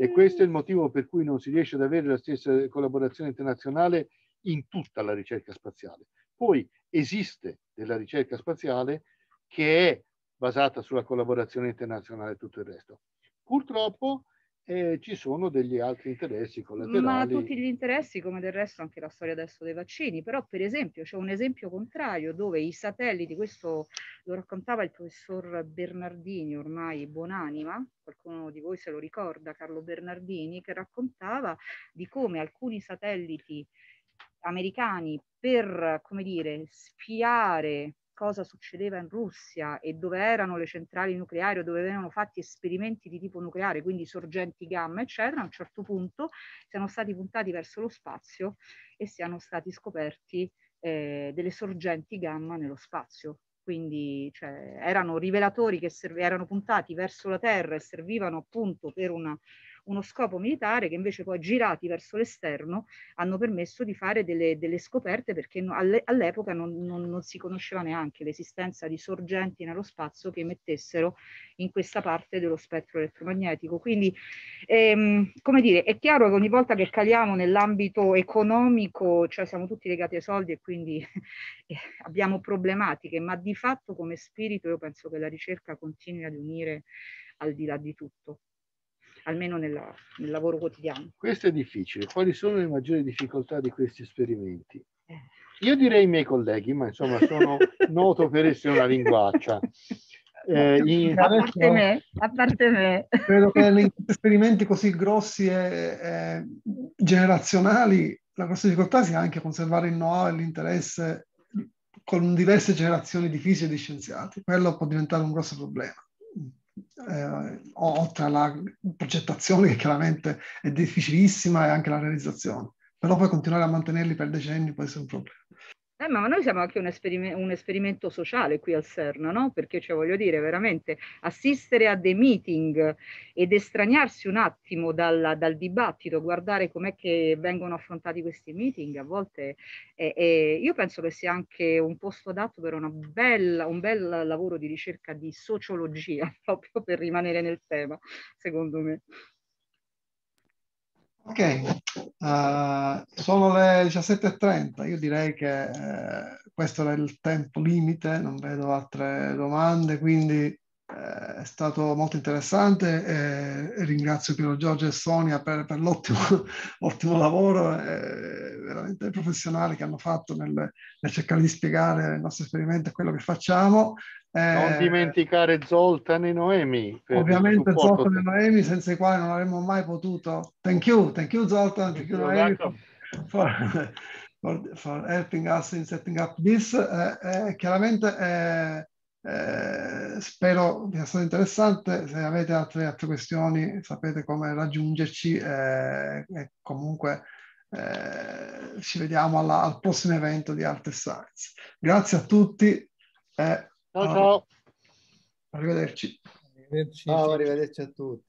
Speaker 3: E questo è il motivo per cui non si riesce ad avere la stessa collaborazione internazionale in tutta la ricerca spaziale. Poi esiste della ricerca spaziale che è basata sulla collaborazione internazionale e tutto il resto.
Speaker 4: Purtroppo
Speaker 3: e ci sono degli altri interessi collaterali. Ma tutti
Speaker 4: gli interessi, come del resto anche la storia adesso dei vaccini, però per esempio c'è un esempio contrario dove i satelliti, questo lo raccontava il professor Bernardini, ormai buonanima, qualcuno di voi se lo ricorda, Carlo Bernardini, che raccontava di come alcuni satelliti americani per, come dire, spiare cosa succedeva in Russia e dove erano le centrali nucleari o dove venivano fatti esperimenti di tipo nucleare, quindi sorgenti gamma, eccetera, a un certo punto siano stati puntati verso lo spazio e siano stati scoperti eh, delle sorgenti gamma nello spazio. Quindi cioè, erano rivelatori che serv- erano puntati verso la Terra e servivano appunto per una uno scopo militare che invece poi girati verso l'esterno hanno permesso di fare delle, delle scoperte perché all'epoca non, non, non, si conosceva neanche l'esistenza di sorgenti nello spazio che mettessero in questa parte dello spettro elettromagnetico. Quindi, ehm, come dire, è chiaro che ogni volta che caliamo nell'ambito economico, cioè siamo tutti legati ai soldi e quindi eh, abbiamo problematiche, ma di fatto come spirito io penso che la ricerca continui ad unire al di là di tutto almeno nella, nel lavoro quotidiano.
Speaker 3: Questo è difficile. Quali sono le maggiori difficoltà di questi esperimenti? Eh. Io direi i miei colleghi, ma insomma sono noto per essere una linguaccia.
Speaker 4: Eh, eh in... a, parte me, a, parte me, Credo che
Speaker 2: negli esperimenti così grossi e, e generazionali la grossa difficoltà sia anche conservare il know-how e l'interesse con diverse generazioni di fisici e di scienziati. Quello può diventare un grosso problema eh, oltre alla progettazione che chiaramente è difficilissima e anche la realizzazione, però poi continuare a mantenerli per decenni può essere un problema.
Speaker 4: Eh, ma noi siamo anche un, esperime- un, esperimento sociale qui al CERN, no? Perché, cioè, voglio dire, veramente assistere a dei meeting ed estraniarsi un attimo dal, dal dibattito, guardare com'è che vengono affrontati questi meeting, a volte eh, è, io penso che sia anche un posto adatto per bella, un bel lavoro di ricerca di sociologia, proprio per rimanere nel tema, secondo me.
Speaker 2: Ok, uh, sono le 17.30, io direi che eh, questo era il tempo limite, non vedo altre domande, quindi eh, è stato molto interessante. Eh, ringrazio Piero Giorgio e Sonia per, per l'ottimo, lavoro eh, veramente professionale che hanno fatto nel, nel cercare di spiegare il nostro esperimento e quello che facciamo non eh,
Speaker 3: dimenticare Zoltan e Noemi. Ovviamente Zoltan e
Speaker 2: Noemi, senza i quali non avremmo mai potuto. Thank you, thank you Zoltan, thank you Noemi esatto. for, for, for helping us in setting up this. Eh, eh, chiaramente eh, eh spero vi sia stato interessante. Se avete altre, altre questioni sapete come raggiungerci eh, e comunque... ci vediamo alla, al prossimo evento di Arte Science. Grazie a tutti. Eh, Ciao ciao. Arrivederci. Arrivederci. Ciao, arrivederci a tutti.